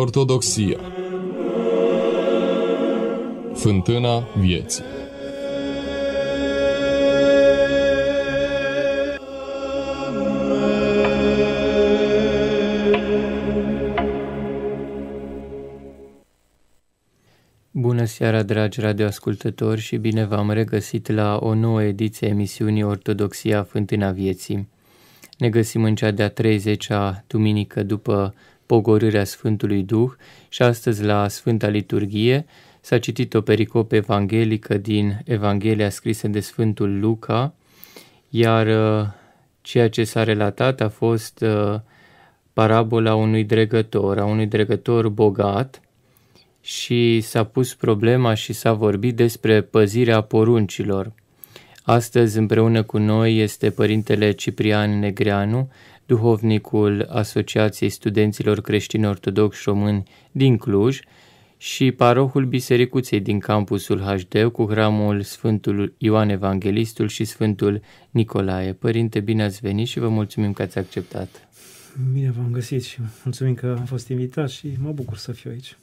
Ortodoxia Fântâna vieții Bună seara, dragi radioascultători, și bine v-am regăsit la o nouă ediție a emisiunii Ortodoxia Fântâna Vieții. Ne găsim în cea de-a 30-a duminică după pogorârea Sfântului Duh și astăzi la Sfânta Liturghie s-a citit o pericopă evanghelică din Evanghelia scrisă de Sfântul Luca, iar uh, ceea ce s-a relatat a fost uh, parabola unui dregător, a unui dregător bogat și s-a pus problema și s-a vorbit despre păzirea poruncilor. Astăzi împreună cu noi este Părintele Ciprian Negreanu, duhovnicul Asociației Studenților Creștini Ortodoxi Români din Cluj și parohul Bisericuței din campusul HD cu hramul Sfântul Ioan Evanghelistul și Sfântul Nicolae. Părinte, bine ați venit și vă mulțumim că ați acceptat. Bine v-am găsit și mulțumim că am fost invitat și mă bucur să fiu aici.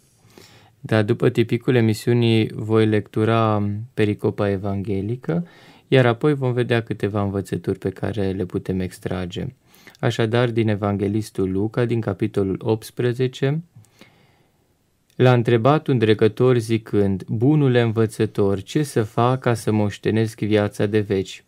Da, după tipicul emisiunii voi lectura pericopa evanghelică, iar apoi vom vedea câteva învățături pe care le putem extrage. Așadar, din Evanghelistul Luca, din capitolul 18, L-a întrebat un dregător zicând, Bunule învățător, ce să fac ca să moștenesc viața de veci?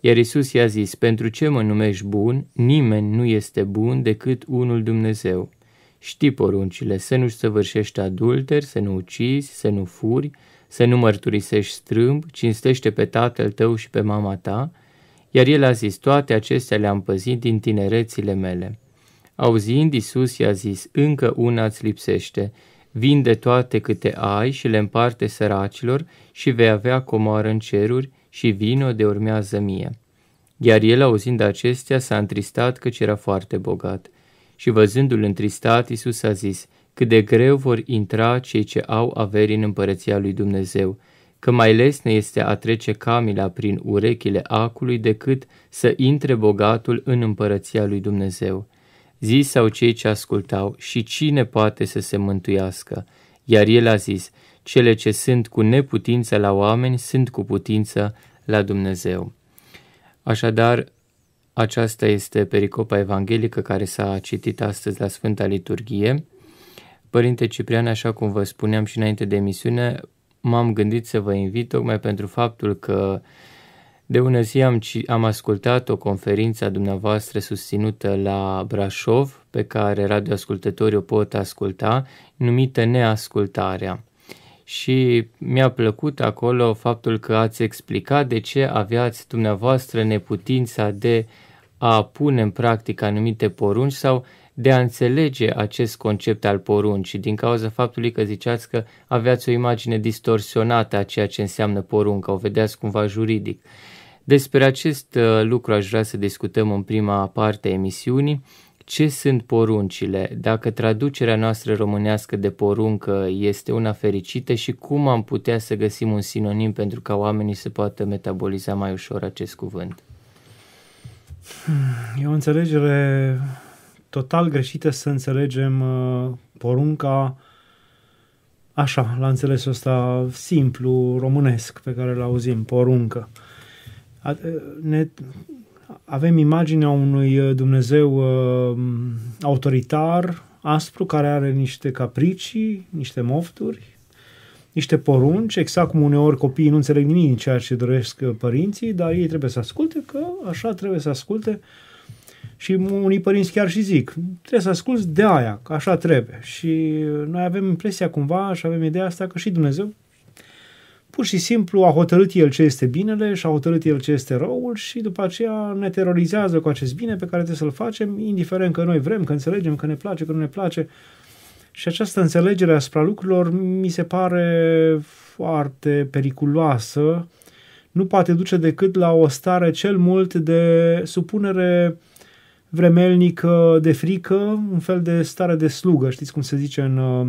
Iar Isus i-a zis, Pentru ce mă numești bun? Nimeni nu este bun decât unul Dumnezeu. Știi poruncile, să nu-și săvârșești adulter, să nu ucizi, să nu furi, să nu mărturisești strâmb, cinstește pe tatăl tău și pe mama ta, iar el a zis, toate acestea le-am păzit din tinerețile mele. Auzind, Iisus i-a zis, încă una îți lipsește, vinde toate câte ai și le împarte săracilor și vei avea comoară în ceruri și vino de urmează mie. Iar el, auzind acestea, s-a întristat căci era foarte bogat. Și văzându-l întristat, Iisus a zis, cât de greu vor intra cei ce au averi în împărăția lui Dumnezeu – că mai lesne este a trece camila prin urechile acului decât să intre bogatul în împărăția lui Dumnezeu. Zis sau cei ce ascultau, și cine poate să se mântuiască? Iar el a zis, cele ce sunt cu neputință la oameni sunt cu putință la Dumnezeu. Așadar, aceasta este pericopa evanghelică care s-a citit astăzi la Sfânta Liturghie. Părinte Ciprian, așa cum vă spuneam și înainte de emisiune, m-am gândit să vă invit tocmai pentru faptul că de ună zi am, am ascultat o conferință a dumneavoastră susținută la Brașov, pe care radioascultătorii o pot asculta, numită Neascultarea. Și mi-a plăcut acolo faptul că ați explicat de ce aveați dumneavoastră neputința de a pune în practică anumite porunci sau de a înțelege acest concept al poruncii, din cauza faptului că ziceați că aveați o imagine distorsionată a ceea ce înseamnă porunca, o vedeați cumva juridic. Despre acest uh, lucru aș vrea să discutăm în prima parte a emisiunii. Ce sunt poruncile? Dacă traducerea noastră românească de poruncă este una fericită și cum am putea să găsim un sinonim pentru ca oamenii să poată metaboliza mai ușor acest cuvânt? E o înțelegere total greșită să înțelegem uh, porunca așa, la înțelesul ăsta simplu românesc pe care îl auzim, poruncă. Uh, ne, avem imaginea unui uh, Dumnezeu autoritar, aspru, care are niște capricii, niște mofturi, niște porunci, exact cum uneori copiii nu înțeleg nimic din ceea ce doresc părinții, dar ei trebuie să asculte că așa trebuie să asculte uh, și unii părinți chiar și zic, trebuie să asculți de aia, că așa trebuie. Și noi avem impresia cumva și avem ideea asta că și Dumnezeu pur și simplu a hotărât el ce este binele și a hotărât el ce este răul și după aceea ne terorizează cu acest bine pe care trebuie să-l facem, indiferent că noi vrem, că înțelegem, că ne place, că nu ne place. Și această înțelegere asupra lucrurilor mi se pare foarte periculoasă, nu poate duce decât la o stare cel mult de supunere vremelnic uh, de frică, un fel de stare de slugă, știți cum se zice în, uh,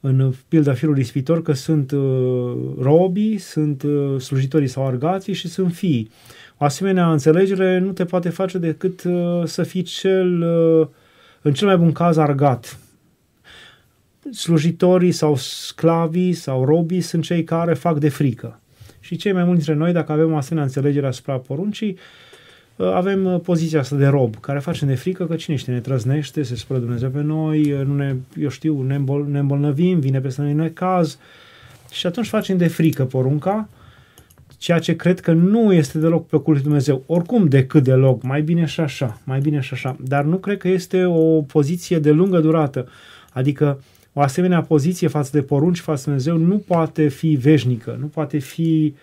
în pilda firului ispitor, că sunt uh, robii, sunt slujitorii sau argații și sunt fii. O asemenea înțelegere nu te poate face decât să fii cel, în cel mai bun caz, argat. Slujitorii sau sclavii sau robii sunt cei care fac de frică. Și cei mai mulți dintre noi, dacă avem o asemenea înțelegere asupra poruncii, uh, Uh, avem uh, poziția asta de rob, care face de frică că cine știe, ne trăznește, se spune Dumnezeu pe noi, uh, nu ne, eu știu, ne, îmbol, ne îmbolnăvim, vine peste noi necaz și atunci facem de frică porunca, ceea ce cred că nu este deloc pe lui Dumnezeu. Oricum, decât deloc, mai bine și așa, mai bine și așa. Dar nu cred că este o poziție de lungă durată. Adică o asemenea poziție față de porunci, față de Dumnezeu, nu poate fi veșnică, nu poate fi uh,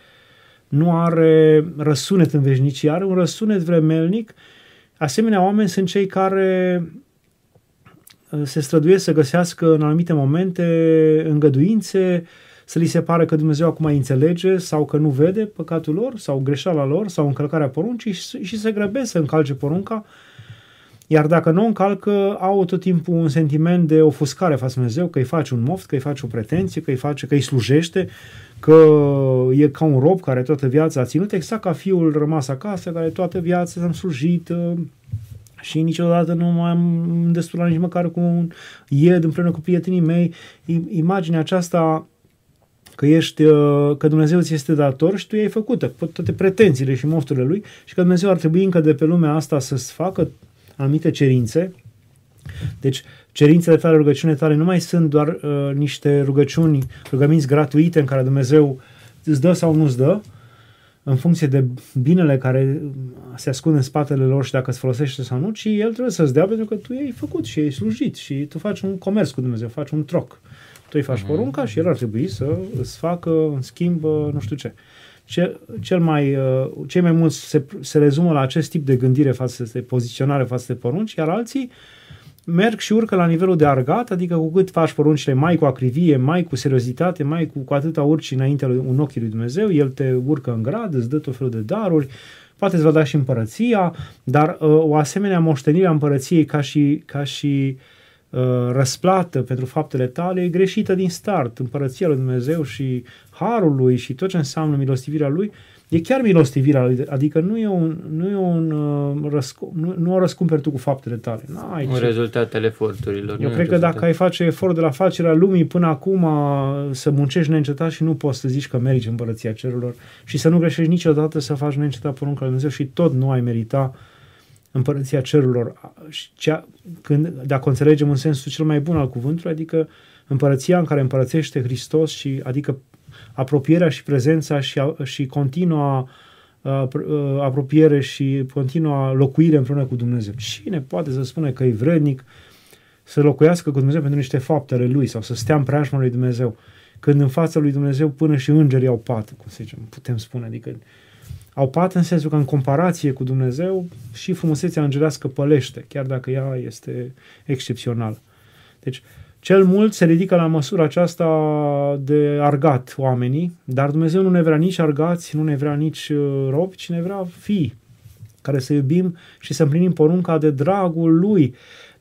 nu are răsunet în veșnicie, are un răsunet vremelnic. Asemenea, oameni sunt cei care uh, se străduiesc să găsească în anumite momente îngăduințe, să li se pare că Dumnezeu acum mai înțelege sau că nu vede păcatul lor sau greșeala lor sau încălcarea poruncii și, și se grăbesc să încalce porunca, iar dacă nu o încalcă, au tot timpul un sentiment de ofuscare față de Dumnezeu, că îi face un moft, că îi face o pretenție, că îi face, că îi slujește că e ca un rob care toată viața a ținut, exact ca fiul rămas acasă, care toată viața s-a slujit uh, și niciodată nu mai am destulat nici măcar cu un ied împreună cu prietenii mei. Imaginea aceasta că, ești, uh, că Dumnezeu ți este dator și tu i-ai făcută, toate pretențiile și mofturile lui și că Dumnezeu ar trebui încă de pe lumea asta să-ți facă anumite cerințe. Deci cerințele tale, rugăciunile tale nu mai sunt doar uh, niște rugăciuni, rugăminți gratuite în care Dumnezeu îți dă sau nu îți dă, în funcție de binele care uh, se ascunde în spatele lor și dacă îți folosește sau nu, ci El trebuie să-ți dea pentru că tu ai făcut și ai slujit și tu faci un comerț cu Dumnezeu, faci un troc. Tu îi faci mm-hmm. porunca și El ar trebui să îți facă, în schimb, uh, nu știu ce. Cel, cel mai, uh, cei mai mulți se, se rezumă la acest tip de gândire față de poziționare față de porunci, iar alții uh, merg și urcă la nivelul de argat, adică cu cât faci poruncile mai cu acrivie, mai cu seriozitate, mai cu, cu atâta urci înainte în ochii lui Dumnezeu, El te urcă în grad, îți dă tot felul de daruri, poate îți va da și împărăția, dar uh, o asemenea moștenire a împărăției ca și, ca și uh, răsplată pentru faptele tale e greșită din start. Împărăția lui Dumnezeu și harul lui și tot ce înseamnă milostivirea lui uh, E chiar milostivirea, adică nu e un, nu e un uh, răscu- nu, nu o răscumperi tu cu faptele tale. N-ai un ce. rezultat al eforturilor. Eu cred că dacă ai face efort de la facerea lumii până acum uh, să muncești neîncetat și nu poți să zici că mergi în părăția cerurilor și să nu greșești niciodată să faci neîncetat porunca lui Dumnezeu și tot nu ai merita împărăția cerurilor. Cea, când, dacă o înțelegem în sensul cel mai bun al cuvântului, adică împărăția în care împărățește Hristos și adică apropierea și prezența și, și continua apropiere și continua locuire împreună cu Dumnezeu. Cine poate să spune că e vrednic să locuiască cu Dumnezeu pentru niște fapte ale Lui sau să stea în preajma lui Dumnezeu? Când în fața lui Dumnezeu până și îngerii au pat, cum să zicem, putem spune, adică au pat în sensul că în comparație cu Dumnezeu și frumusețea îngerească pălește, chiar dacă ea este excepțională. Deci, uh, cel mult se ridică la măsura aceasta de argat oamenii, dar Dumnezeu nu ne vrea nici argați, nu ne vrea nici uh, robi, ci ne vrea fi care să iubim și să împlinim porunca de dragul Lui.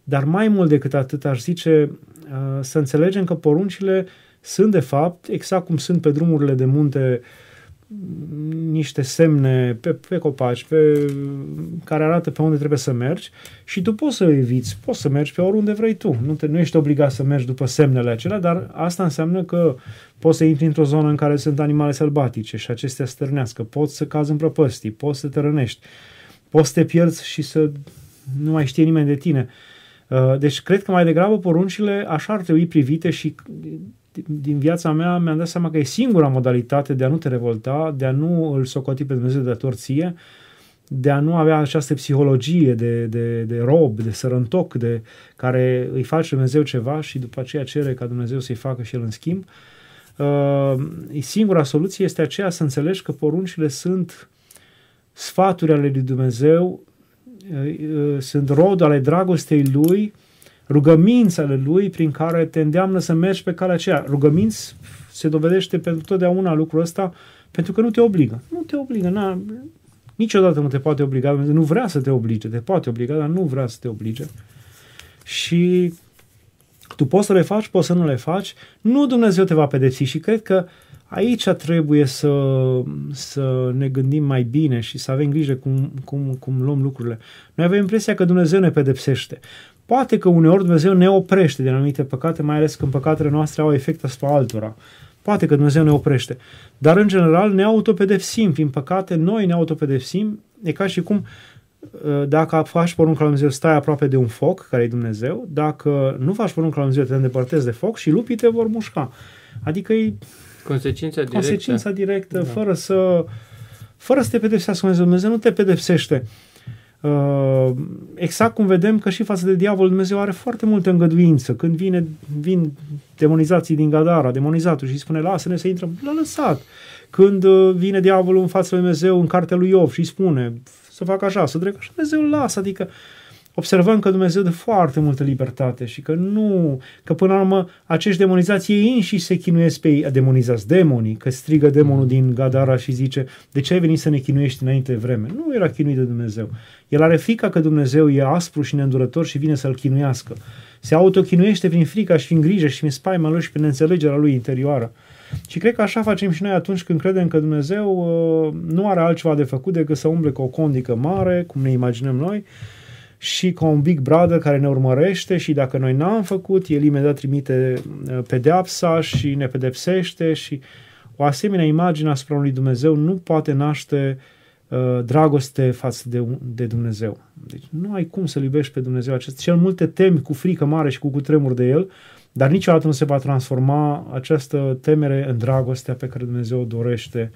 Dar mai mult decât atât aș zice uh, să înțelegem că poruncile sunt de fapt exact cum sunt pe drumurile de munte niște semne pe, pe copaci pe, care arată pe unde trebuie să mergi și tu poți să eviți, poți să mergi pe oriunde vrei tu. Nu, te, nu ești obligat să mergi după semnele acelea, dar asta înseamnă că poți să intri într-o zonă în care sunt animale sălbatice și acestea stârnească, poți să cazi în prăpăstii, poți să te rănești, poți să te pierzi și să nu mai știe nimeni de tine. Uh, deci cred că mai degrabă poruncile așa ar trebui privite și din viața mea mi-am dat seama că e singura modalitate de a nu te revolta, de a nu îl socoti pe Dumnezeu de a ție, de a nu avea această psihologie de, de, de rob, de sărăntoc, de care îi faci Dumnezeu ceva și după aceea cere ca Dumnezeu să-i facă și el în schimb. Uh, singura soluție este aceea să înțelegi că poruncile sunt sfaturi ale lui Dumnezeu, uh, uh sunt rodul ale dragostei lui, rugămințele lui prin care te îndeamnă să mergi pe calea aceea. Rugăminți se dovedește pentru totdeauna lucrul ăsta pentru că nu te obligă. Nu te obligă, na, niciodată nu te poate obliga, nu vrea să te oblige, te poate obliga, dar nu vrea să te oblige. Și tu poți să le faci, poți să nu le faci, nu Dumnezeu te va pedepsi și cred că aici trebuie să, să ne gândim mai bine și să avem grijă cum, cum, cum luăm lucrurile. Noi avem impresia că Dumnezeu ne pedepsește. Poate că uneori Dumnezeu ne oprește de anumite păcate, mai ales când păcatele noastre au efect asupra altora. Poate că Dumnezeu ne oprește. Dar, în general, ne autopedepsim. fiind păcate, noi ne autopedepsim. E ca și cum ă, dacă faci porunca lui Dumnezeu, stai aproape de un foc, care e Dumnezeu. Dacă nu faci porunca lui Dumnezeu, te îndepărtezi de foc și lupii te vor mușca. Adică e consecința directă, consecința directă da. fără să fără să te pedepsească Dumnezeu. Dumnezeu nu te pedepsește uh, Uh, exact cum vedem că și față de diavol Dumnezeu are foarte multă îngăduință. Când vine, vin demonizații din Gadara, demonizatul și spune lasă-ne să intrăm, l-a lăsat. Când uh, vine diavolul în fața lui Dumnezeu în cartea lui Iov și spune să fac așa, să trec așa, Dumnezeu lasă. Adică observăm că Dumnezeu dă foarte multă libertate și că nu, că până la urmă acești demonizați ei înși se chinuiesc pe ei, demonizați demonii, că strigă demonul mm. din Gadara și zice, de ce ai venit să ne chinuiești înainte de vreme? Nu era chinuit de Dumnezeu. El are frica că Dumnezeu e aspru și neîndurător și vine să-l chinuiască. Se autochinuiește prin frica și prin grijă și prin spaima lui și prin înțelegerea lui interioară. Și cred că așa facem și noi atunci când credem că Dumnezeu uh, nu are altceva de făcut decât să umble cu o condică mare, cum ne imaginăm noi, și cu un Big Brother care ne urmărește și dacă noi n-am făcut, el imediat trimite uh, pedeapsa și ne pedepsește și o asemenea imagine asupra unui Dumnezeu nu poate naște uh, Uh, dragoste față de, de Dumnezeu. Deci nu ai cum să-L iubești pe Dumnezeu acest. Cel multe temi cu frică mare și cu cutremur de El, dar niciodată nu se va transforma această temere în dragostea pe care Dumnezeu o dorește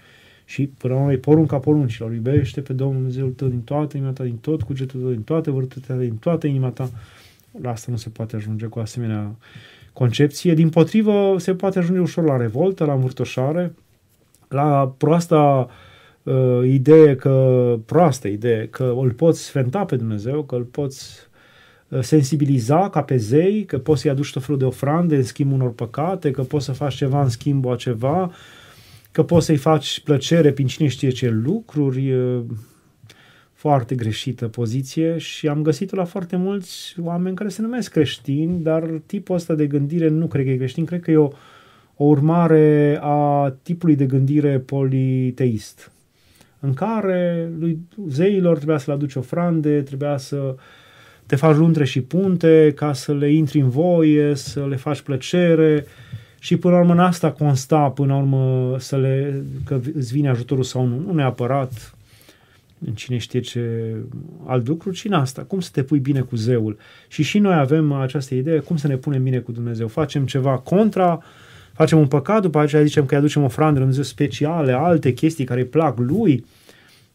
și până la urmă e porunca poruncilor. Iubește pe Domnul Dumnezeul tău din toată inima ta, din tot cugetul tău, din toată vârtătea din toată inima ta. La asta nu se poate ajunge cu asemenea concepție. Din potrivă, se poate ajunge ușor la revoltă, la murtoșare, la proasta uh, uh, idee că, proastă idee, că îl poți sfânta pe Dumnezeu, că îl poți uh, sensibiliza ca pe zei, că poți să-i aduci tot felul de ofrande în schimb unor păcate, că poți să faci ceva în schimbul a ceva, că poți să-i faci plăcere prin cine știe ce lucruri, uh, foarte greșită poziție și am găsit-o la foarte mulți oameni care se numesc creștini, dar tipul ăsta de gândire nu cred că e creștin, cred că e o, o urmare a tipului de gândire politeist în care lui zeilor trebuia să le aduci ofrande, trebuia să te faci luntre și punte ca să le intri în voie, să le faci plăcere și până la urmă în asta consta, până la urmă să le, că îți vine ajutorul sau nu, nu neapărat în cine știe ce alt lucru, ci în asta, cum să te pui bine cu zeul. Și și noi avem această idee, cum să ne punem bine cu Dumnezeu. Facem ceva contra uh, Facem un păcat, după aceea zicem că îi aducem ofrande Dumnezeu speciale, alte chestii care îi plac lui.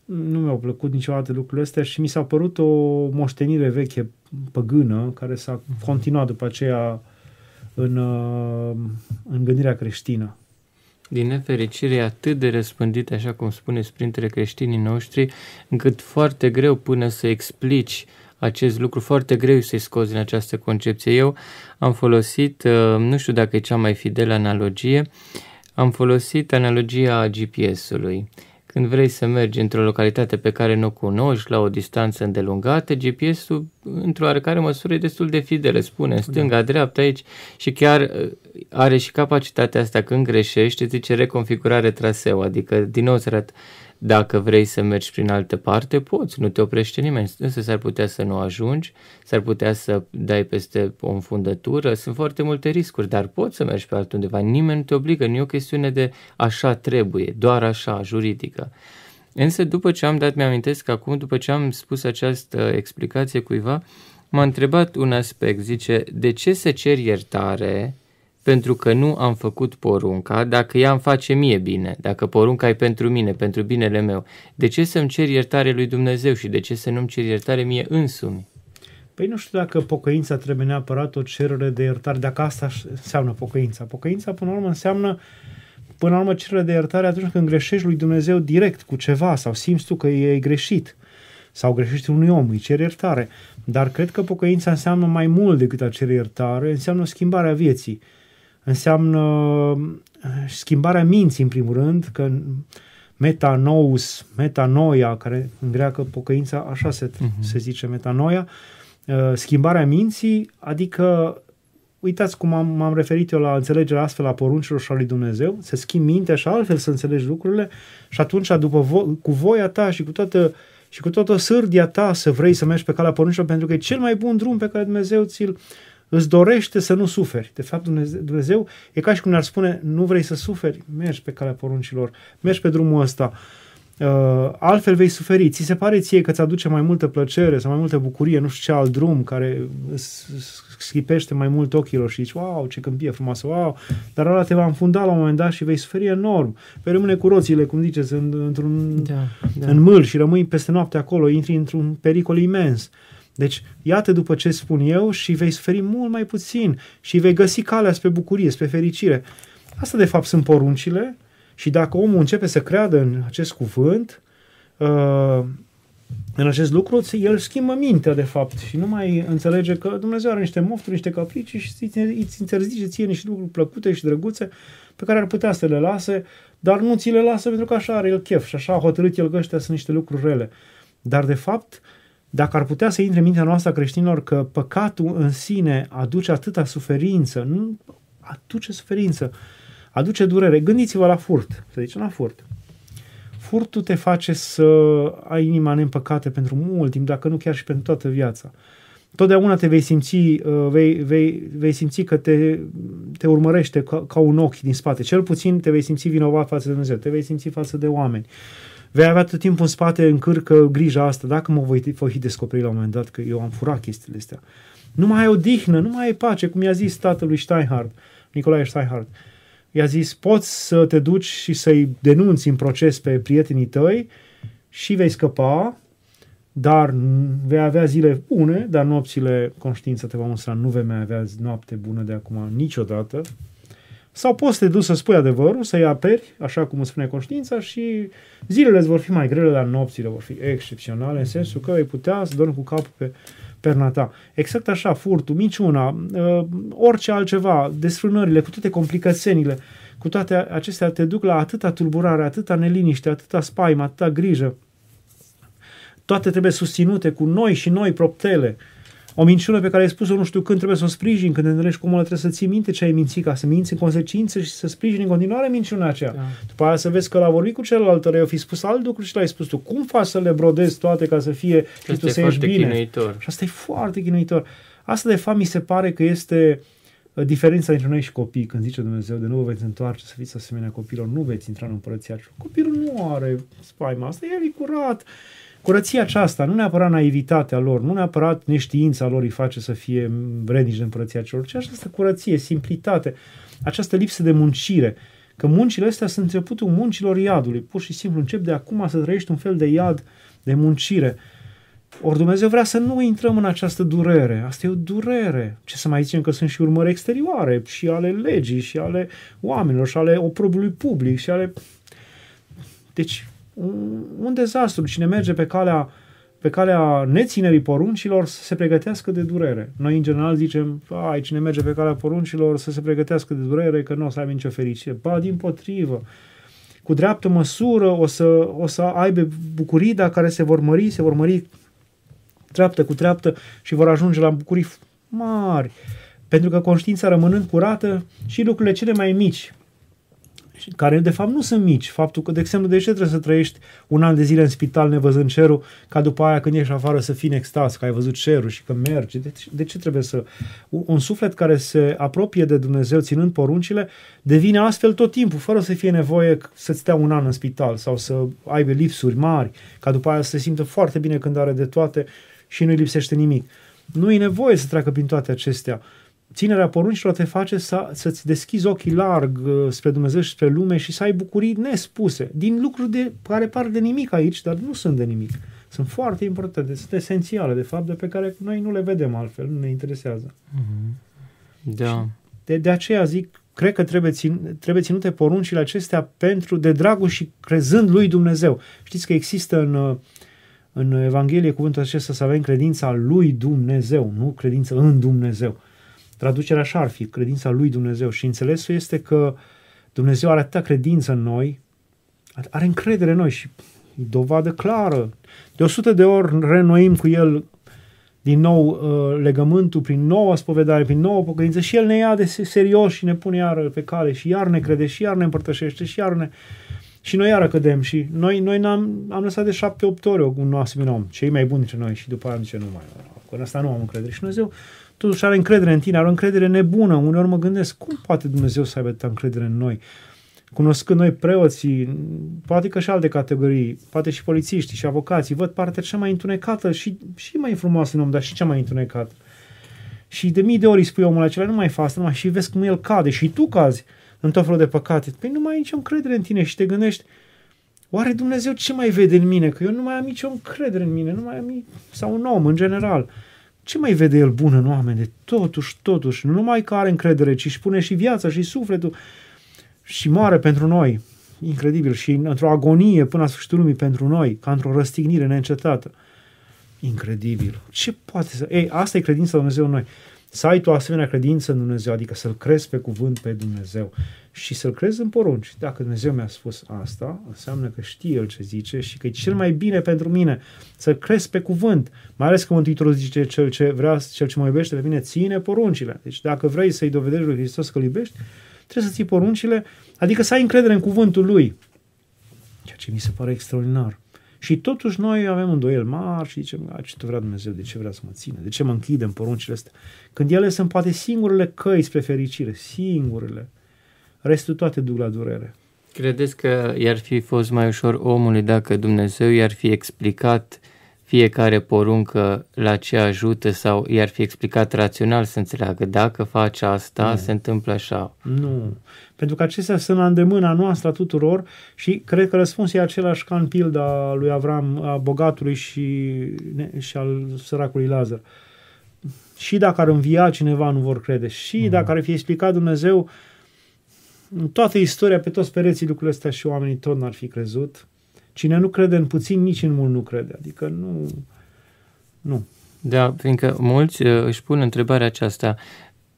Nu mi-au plăcut niciodată lucrurile astea și mi s-a părut o moștenire veche păgână care s-a mhm. continuat după aceea în, uh, în gândirea creștină. Din nefericire, e atât de răspândit, așa cum spuneți, printre creștinii noștri, încât foarte greu până să explici uh, acest lucru foarte greu să-i scoți din această concepție. Eu am folosit, uh, nu știu dacă e cea mai fidelă analogie, am folosit analogia GPS-ului. Când vrei să mergi într-o localitate pe care nu o cunoști, la o distanță îndelungată, GPS-ul, într-o oarecare măsură, e destul de fidel, spune în da. stânga, dreapta, aici și chiar uh, are și capacitatea asta când greșești, zice reconfigurare traseu, adică din nou îți dacă vrei să mergi prin alte parte, poți, nu te oprește nimeni. Însă s-ar putea să nu ajungi, s-ar putea să dai peste o înfundătură, sunt foarte multe riscuri, dar poți să mergi pe altundeva. Nimeni nu te obligă, nu e o chestiune de așa trebuie, doar așa, juridică. Însă după ce am dat, mi am că acum, după ce am spus această explicație cuiva, m-a întrebat un aspect, zice, de ce să ceri iertare pentru că nu am făcut porunca dacă ea îmi face mie bine, dacă porunca e pentru mine, pentru binele meu. De ce să-mi cer iertare lui Dumnezeu și de ce să nu-mi cer iertare mie însumi? Păi nu știu dacă pocăința trebuie neapărat o cerere de iertare, dacă asta înseamnă pocăința. Pocăința, până la urmă, înseamnă până la urmă cerere de iertare atunci când greșești lui Dumnezeu direct cu ceva sau simți tu că e greșit sau greșești unui om, îi ceri iertare. Dar cred că pocăința înseamnă mai mult decât a cere iertare, înseamnă schimbarea vieții. Uh, înseamnă eh, schimbarea minții, în primul rând, că metanous, metanoia, care în greacă pocăința, așa se, uh-huh. se zice metanoia, eh, schimbarea minții, adică uitați cum am, m-am referit eu la înțelegerea astfel a poruncilor și a lui Dumnezeu, să schimbi mintea și altfel să înțelegi lucrurile și atunci după vo- cu voia ta și cu toată și cu toată sârdia ta să vrei să mergi pe calea poruncilor pentru că e cel mai bun drum pe care Dumnezeu ți-l uh, îți dorește să nu suferi. De fapt, Dumnezeu, Dumnezeu e ca și cum ne-ar spune, nu vrei să suferi, mergi pe calea poruncilor, mergi pe drumul ăsta. Uh, altfel vei suferi. Ți se pare ție că îți aduce mai multă plăcere sau mai multă bucurie, nu știu ce alt drum care schipește mai mult ochilor și zici, wow, ce câmpie frumoasă, wow, dar ăla te va înfunda la un moment dat și vei suferi enorm. Pe rămâne cu roțile, cum ziceți, în, într-un, da, da. în mâl și rămâi peste noapte acolo, intri într-un pericol imens. Uh, deci, iată după ce spun eu și vei suferi mult mai puțin și vei găsi calea spre bucurie, spre fericire. Asta, de fapt, sunt poruncile și dacă omul începe să creadă în acest cuvânt, uh, în acest lucru, el schimbă mintea, de fapt, și nu mai înțelege că Dumnezeu are niște mofturi, niște capricii și îți interzice ție niște lucruri plăcute și drăguțe pe care ar putea să le lase, dar nu ți le lasă pentru că așa are el chef și așa a hotărât el că ăștia sunt niște lucruri rele. Dar, de fapt, uh, dacă ar putea să intre în mintea noastră creștinilor că păcatul în sine aduce atâta suferință, nu aduce suferință, aduce durere. Gândiți-vă la furt, să zicem la furt. Furtul te face să ai inima neîmpăcată pentru mult timp, dacă nu chiar și pentru toată viața. Totdeauna te vei simți, uh, vei, vei, vei simți că te, te urmărește ca, ca un ochi din spate. Cel puțin te vei simți vinovat față de Dumnezeu, te vei simți față de oameni. Uh, vei avea tot timpul în spate, în cârcă, grija asta, dacă mă voi, voi fi descoperi la un moment dat că eu am furat chestiile astea. Nu mai ai odihnă, nu mai ai pace, cum i-a zis tatălui Steinhardt, Nicolae Steinhardt. I-a zis, poți să te duci și să-i denunți în proces pe prietenii tăi și vei scăpa, dar vei avea zile bune, dar nopțile, conștiința te va mustra, nu vei mai avea noapte bună de acum niciodată, sau poți să te duci să spui adevărul, să-i aperi, așa cum îți spune conștiința, și zilele îți vor fi mai grele, dar nopțile vor fi excepționale, în mhm. sensul că ai putea să dormi cu capul pe perna ta. Exact așa, furtul, minciuna, uh, orice altceva, desfrânările, cu toate complicațiunile, cu toate acestea te duc la atâta tulburare, atâta neliniște, atâta spaimă, atâta grijă. Toate trebuie susținute cu noi și noi proptele. Uh, o minciună pe care ai spus-o nu știu când trebuie să o sprijin, când te întâlnești cu omul trebuie să ții minte ce ai mințit, ca să minți în consecință și să sprijini în continuare minciuna aceea. Da. După aia să vezi că l-a vorbit cu celălalt, ai fi spus alt lucru și l-ai spus tu. Cum faci să le brodezi toate ca să fie și tu să ești bine? Chinuitor. Și asta e foarte chinuitor. Asta de fapt mi se pare că este ă, diferența dintre noi și copii, când zice Dumnezeu de nu vă veți întoarce să fiți asemenea copilor, nu veți intra în împărăția. Copilul nu are spaima asta, el e curat, Curăția aceasta, nu neapărat naivitatea lor, nu neapărat neștiința lor îi face să fie vrednici de împărăția celor, ci această curăție, simplitate, această lipsă de muncire, că muncile astea sunt începutul muncilor iadului. Pur și simplu încep de acum să trăiești un fel de iad, de muncire. Ori Dumnezeu vrea să nu intrăm în această durere. Asta e o durere. Ce să mai zicem că sunt și urmări exterioare, și ale legii, și ale oamenilor, și ale oprobului public, și ale... Deci un dezastru. Cine merge pe calea, pe calea neținerii poruncilor să se pregătească de durere. Noi, în general, zicem, ai, cine merge pe calea poruncilor să se pregătească de durere, că nu o să aibă nicio fericire. Ba, din potrivă, cu dreaptă măsură o să, o să aibă bucurii, dar care se vor mări, se vor mări treaptă cu treaptă și vor ajunge la bucurii mari. Pentru că conștiința rămânând curată și lucrurile cele mai mici care de fapt nu sunt mici. Faptul că, de exemplu, de ce trebuie să trăiești un an de zile în spital nevăzând cerul, ca după aia când ieși afară să fii în extaz, că ai văzut cerul și că mergi. De, de ce trebuie să... Un suflet care se apropie de Dumnezeu ținând poruncile devine astfel tot timpul, fără să fie nevoie să-ți stea un an în spital sau să aibă lipsuri mari, ca după aia să se simtă foarte bine când are de toate și nu-i lipsește nimic. Nu e nevoie să treacă prin toate acestea. Uh, ținerea poruncilor te face să, să-ți deschizi ochii larg uh, spre Dumnezeu și spre lume și să ai bucurii nespuse din lucruri de, care par de nimic aici, dar nu sunt de nimic. Sunt foarte importante, sunt esențiale, de fapt, de pe care noi nu le vedem altfel, nu ne interesează. Mm-hmm. Da. de, de aceea zic, cred că trebuie, țin, trebuie ținute poruncile acestea pentru de dragul și crezând lui Dumnezeu. Știți că există în, uh, în Evanghelie cuvântul acesta să avem credința lui Dumnezeu, nu credință în Dumnezeu. mm Traducerea așa ar fi, credința lui Dumnezeu. Și înțelesul este că Dumnezeu are atâta credință în noi, are încredere în noi și dovadă clară. De 100 de ori renoim cu El din nou uh, legământul prin nouă spovedare, prin nouă pocăință și El ne ia de serios și ne pune iară pe cale și iar ne crede și iar ne împărtășește și iar ne... Și noi iară cădem și noi, noi n-am, am lăsat de șapte, opt ori un asemenea om, cei mai buni dintre noi și după aia zice nu mai, cu asta nu am încredere. Și Dumnezeu totuși are încredere în tine, are o încredere nebună. Uneori mă gândesc, cum poate Dumnezeu să aibă atâta încredere în noi? Cunoscând noi preoții, poate că și alte categorii, poate și polițiștii și avocații, văd partea cea mai întunecată și, și mai frumoasă în om, dar și cea mai întunecată. Și de mii de ori îi spui omul acela, nu mai fa asta, mai și vezi cum el cade și tu cazi în tot felul de păcate. Păi nu mai ai nicio încredere în tine și te gândești, oare Dumnezeu ce mai vede în mine? Că eu nu mai am nicio încredere în mine, nu mai am sau un om în general. Ce mai vede el bun în oameni? De totuși, totuși, nu numai că are încredere, ci își pune și viața și sufletul și moare pentru noi. Incredibil. Și într-o agonie până la sfârșitul lumii pentru noi, ca într-o răstignire neîncetată. Incredibil. Ce poate să... Ei, asta e credința Dumnezeu în noi. Să ai tu asemenea credință în Dumnezeu, adică să-L crezi pe cuvânt pe Dumnezeu și să-L crezi în porunci. Dacă Dumnezeu mi-a spus asta, înseamnă că știe El ce zice și că e cel mai bine pentru mine să crezi pe cuvânt. Mai ales că Mântuitorul zice, cel ce vrea, cel ce mă iubește pe mine, ține poruncile. Deci dacă vrei să-i dovedești lui Hristos că îl iubești, trebuie să ții poruncile, adică să ai încredere în cuvântul Lui. Ceea ce mi se pare extraordinar. Și totuși noi avem un doiel mari și zicem, a, ce vrea Dumnezeu, de ce vrea să mă ține, de ce mă închidem în poruncile astea? Când ele sunt poate singurele căi spre fericire, singurele. Restul toate duc la durere. Credeți că i-ar fi fost mai ușor omului dacă Dumnezeu i-ar fi explicat fiecare poruncă la ce ajută sau i-ar fi explicat rațional să înțeleagă dacă faci asta, nu. se întâmplă așa? Nu. Pentru că acestea sunt la îndemâna noastră a tuturor și cred că răspunsul e același ca în pilda lui Avram, a bogatului și, și al săracului Lazar. Și dacă ar învia cineva, nu vor crede. Și mm. dacă ar fi explicat Dumnezeu uh, în toată istoria, pe toți pereții lucrurile astea și oamenii tot n-ar fi crezut. Cine nu crede în puțin, nici în mult nu crede. Adică nu... Nu. Da, fiindcă mulți uh, își pun întrebarea aceasta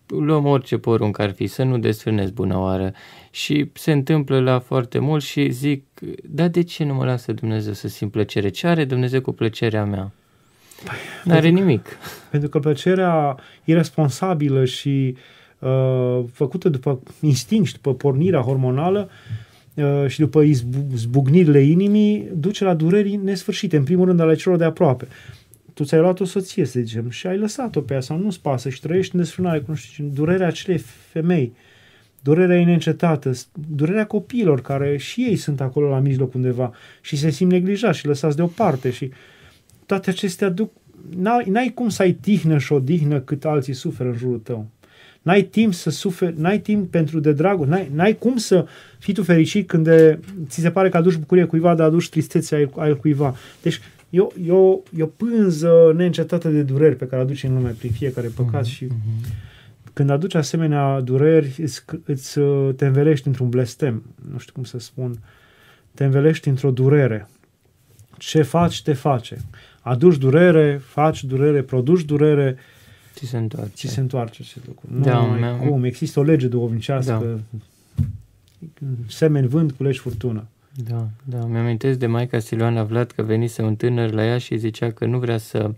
luăm orice porunc ar fi, să nu desfrânezi bună oară. Și se întâmplă la foarte mult și zic, da, de ce nu mă lasă Dumnezeu să simt plăcere? Ce are Dumnezeu cu plăcerea mea? Păi, N-are pentru nimic. Că, pentru că plăcerea irresponsabilă și Uh, făcută după instinct, după pornirea hormonală uh, și după zbucnirile inimii, duce la dureri nesfârșite, în primul rând ale celor de aproape. Tu ți-ai luat o soție, să zicem, și ai lăsat-o pe ea sau nu-ți pasă și trăiești în desfrânare cu nu știu durerea acelei femei, durerea inencetată, durerea copiilor care și ei sunt acolo la mijloc undeva și se simt neglijați și lăsați deoparte și toate acestea duc n-ai, n-ai cum să ai tihnă și odihnă cât alții suferă în jurul tău. N-ai timp să suferi, n-ai timp pentru de dragul, n-ai, n-ai cum să fii tu fericit când de, ți se pare că aduci bucurie cuiva, dar aduci tristețe al cuiva. Deci e o, e, o, e o pânză neîncetată de dureri pe care aduci în lume prin fiecare păcat mm-hmm. și mhm. când aduci asemenea dureri, îți, îți, uh, te învelești într-un blestem, nu știu cum să spun, te învelești într-o durere. Ce faci, te face. Aduci durere, faci durere, produci durere, uh, Ți se întoarce. Ți se întoarce acest lucru. Nu da, mai cum, există o lege duhovnicească. Da. Semeni vând, culegi furtună. Da, da. Mi-amintesc de maica Siloana Vlad că venise un tânăr la ea și zicea că nu vrea să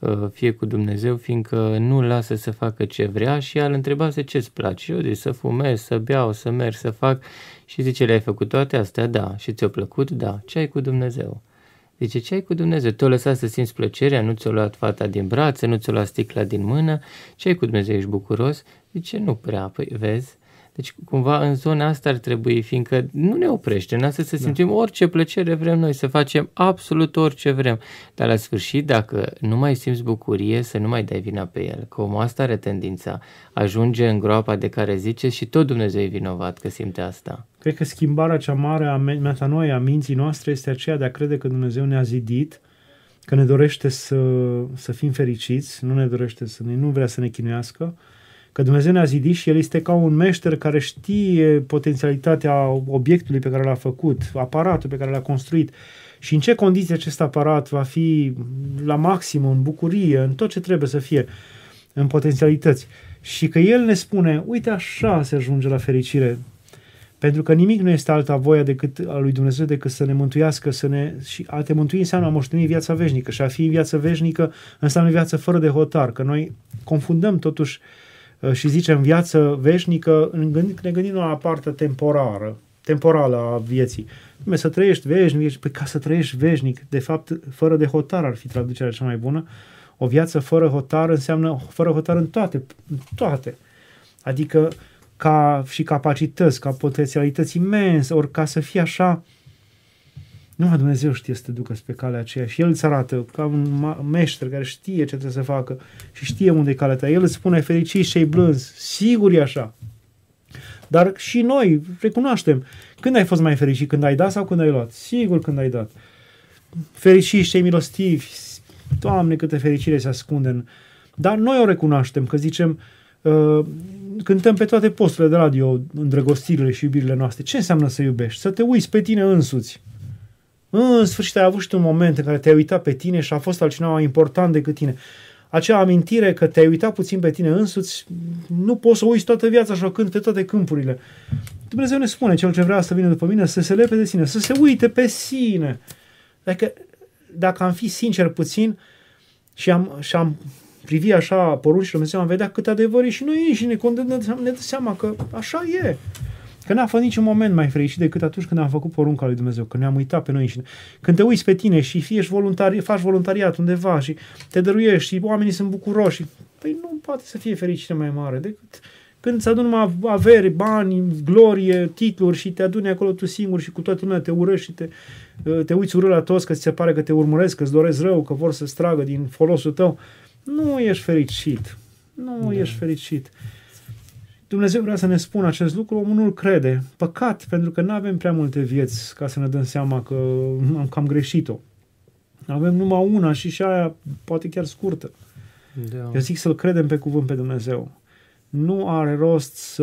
uh, fie cu Dumnezeu, fiindcă nu lasă să facă ce vrea și el întreba întrebase ce-ți place. Și eu zic să fumez, să beau, să merg, să fac. Și zice, le-ai făcut toate astea? Da. Și ți-a plăcut? Da. Ce ai cu Dumnezeu? Zice, ce ai cu Dumnezeu? Tu lăsat să simți plăcerea, nu ți-o luat fata din brațe, nu ți-o luat sticla din mână, ce ai cu Dumnezeu? Ești bucuros? Zice, nu prea, păi vezi, deci, cumva, în zona asta ar trebui, fiindcă nu ne oprește, n să da. simțim da. orice plăcere vrem noi, să facem absolut orice vrem. Dar la sfârșit, dacă nu mai simți bucurie, să nu mai dai vina pe el, că omul asta are tendința, ajunge în groapa de care zice și tot Dumnezeu e vinovat că simte asta. Cred că schimbarea cea mare a metanoia a minții noastre este aceea de a crede că Dumnezeu ne-a zidit, că ne dorește să, să fim fericiți, nu ne dorește să ne, nu vrea să ne chinuiască, că Dumnezeu ne-a zidit și El este ca un meșter care știe potențialitatea obiectului pe care l-a făcut, aparatul pe care l-a construit și în ce condiții acest aparat va fi la maxim, în bucurie, în tot ce trebuie să fie, în potențialități. Și că El ne spune, uite așa se ajunge la fericire, pentru că nimic nu este alta voia decât a lui Dumnezeu decât să ne mântuiască, să ne... Și a te mântui înseamnă a moșteni viața veșnică și a fi în viață veșnică înseamnă viață fără de hotar, că noi confundăm totuși uh, Uh, și zice în viață veșnică, în gând, ne gândim la partea temporară, temporală a vieții. Nume, să trăiești veșnic, deci, păi ca să trăiești veșnic, de fapt, fără de hotar ar fi traducerea cea mai bună. O viață fără hotar înseamnă fără hotar în toate, în toate. Adică ca și capacități, ca potențialități imense, ori ca să fie așa, uh, numai Dumnezeu știe să te ducă pe calea aceea și El îți arată ca un meșter care știe ce trebuie să facă și știe unde e calea ta. El îți spune fericiți ai blânzi, sigur e așa. Dar și noi recunoaștem când ai fost mai fericit, când ai dat sau când ai luat. Sigur când ai dat. Fericiți ai milostivi, Doamne câtă fericire se ascunde în... Dar noi o recunoaștem, că zicem, uh, cântăm pe toate posturile de radio îndrăgostirile și iubirile noastre. Ce înseamnă să iubești? Să te uiți pe tine însuți în sfârșit ai avut și un moment în care te-ai uitat pe tine și a fost altcineva mai important decât tine. Acea amintire că te-ai uitat puțin pe tine însuți, nu poți să uiți toată viața și pe toate câmpurile. Dumnezeu ne spune, cel ce vrea să vină după mine, să se lepe de sine, să se uite pe sine. Dacă, dacă am fi sincer puțin și am, și am privi așa poruncile Dumnezeu, am vedea cât adevăr și noi înșine, ne, ne dăm seama că așa e. Că n-a fost niciun moment mai fericit decât atunci când am făcut porunca lui Dumnezeu, când ne-am uitat pe noi și Când te uiți pe tine și fie ești voluntari, faci voluntariat undeva și te dăruiești și oamenii sunt bucuroși. Și, păi nu poate să fie fericire mai mare decât când îți aduni numai averi, bani, glorie, titluri și te aduni acolo tu singur și cu toată lumea te urăști și te, uh, te uiți urât la toți că ți se pare că te urmăresc, că îți doresc rău, că vor să stragă din folosul tău, nu ești fericit. Nu da. ești fericit. Dumnezeu vrea să ne spună acest lucru, omul nu crede. Păcat, pentru că nu avem prea multe vieți ca să ne dăm seama că am cam greșit-o. Avem numai una și și aia poate chiar scurtă. Da. Eu zic să-L credem pe cuvânt pe Dumnezeu. Nu are rost să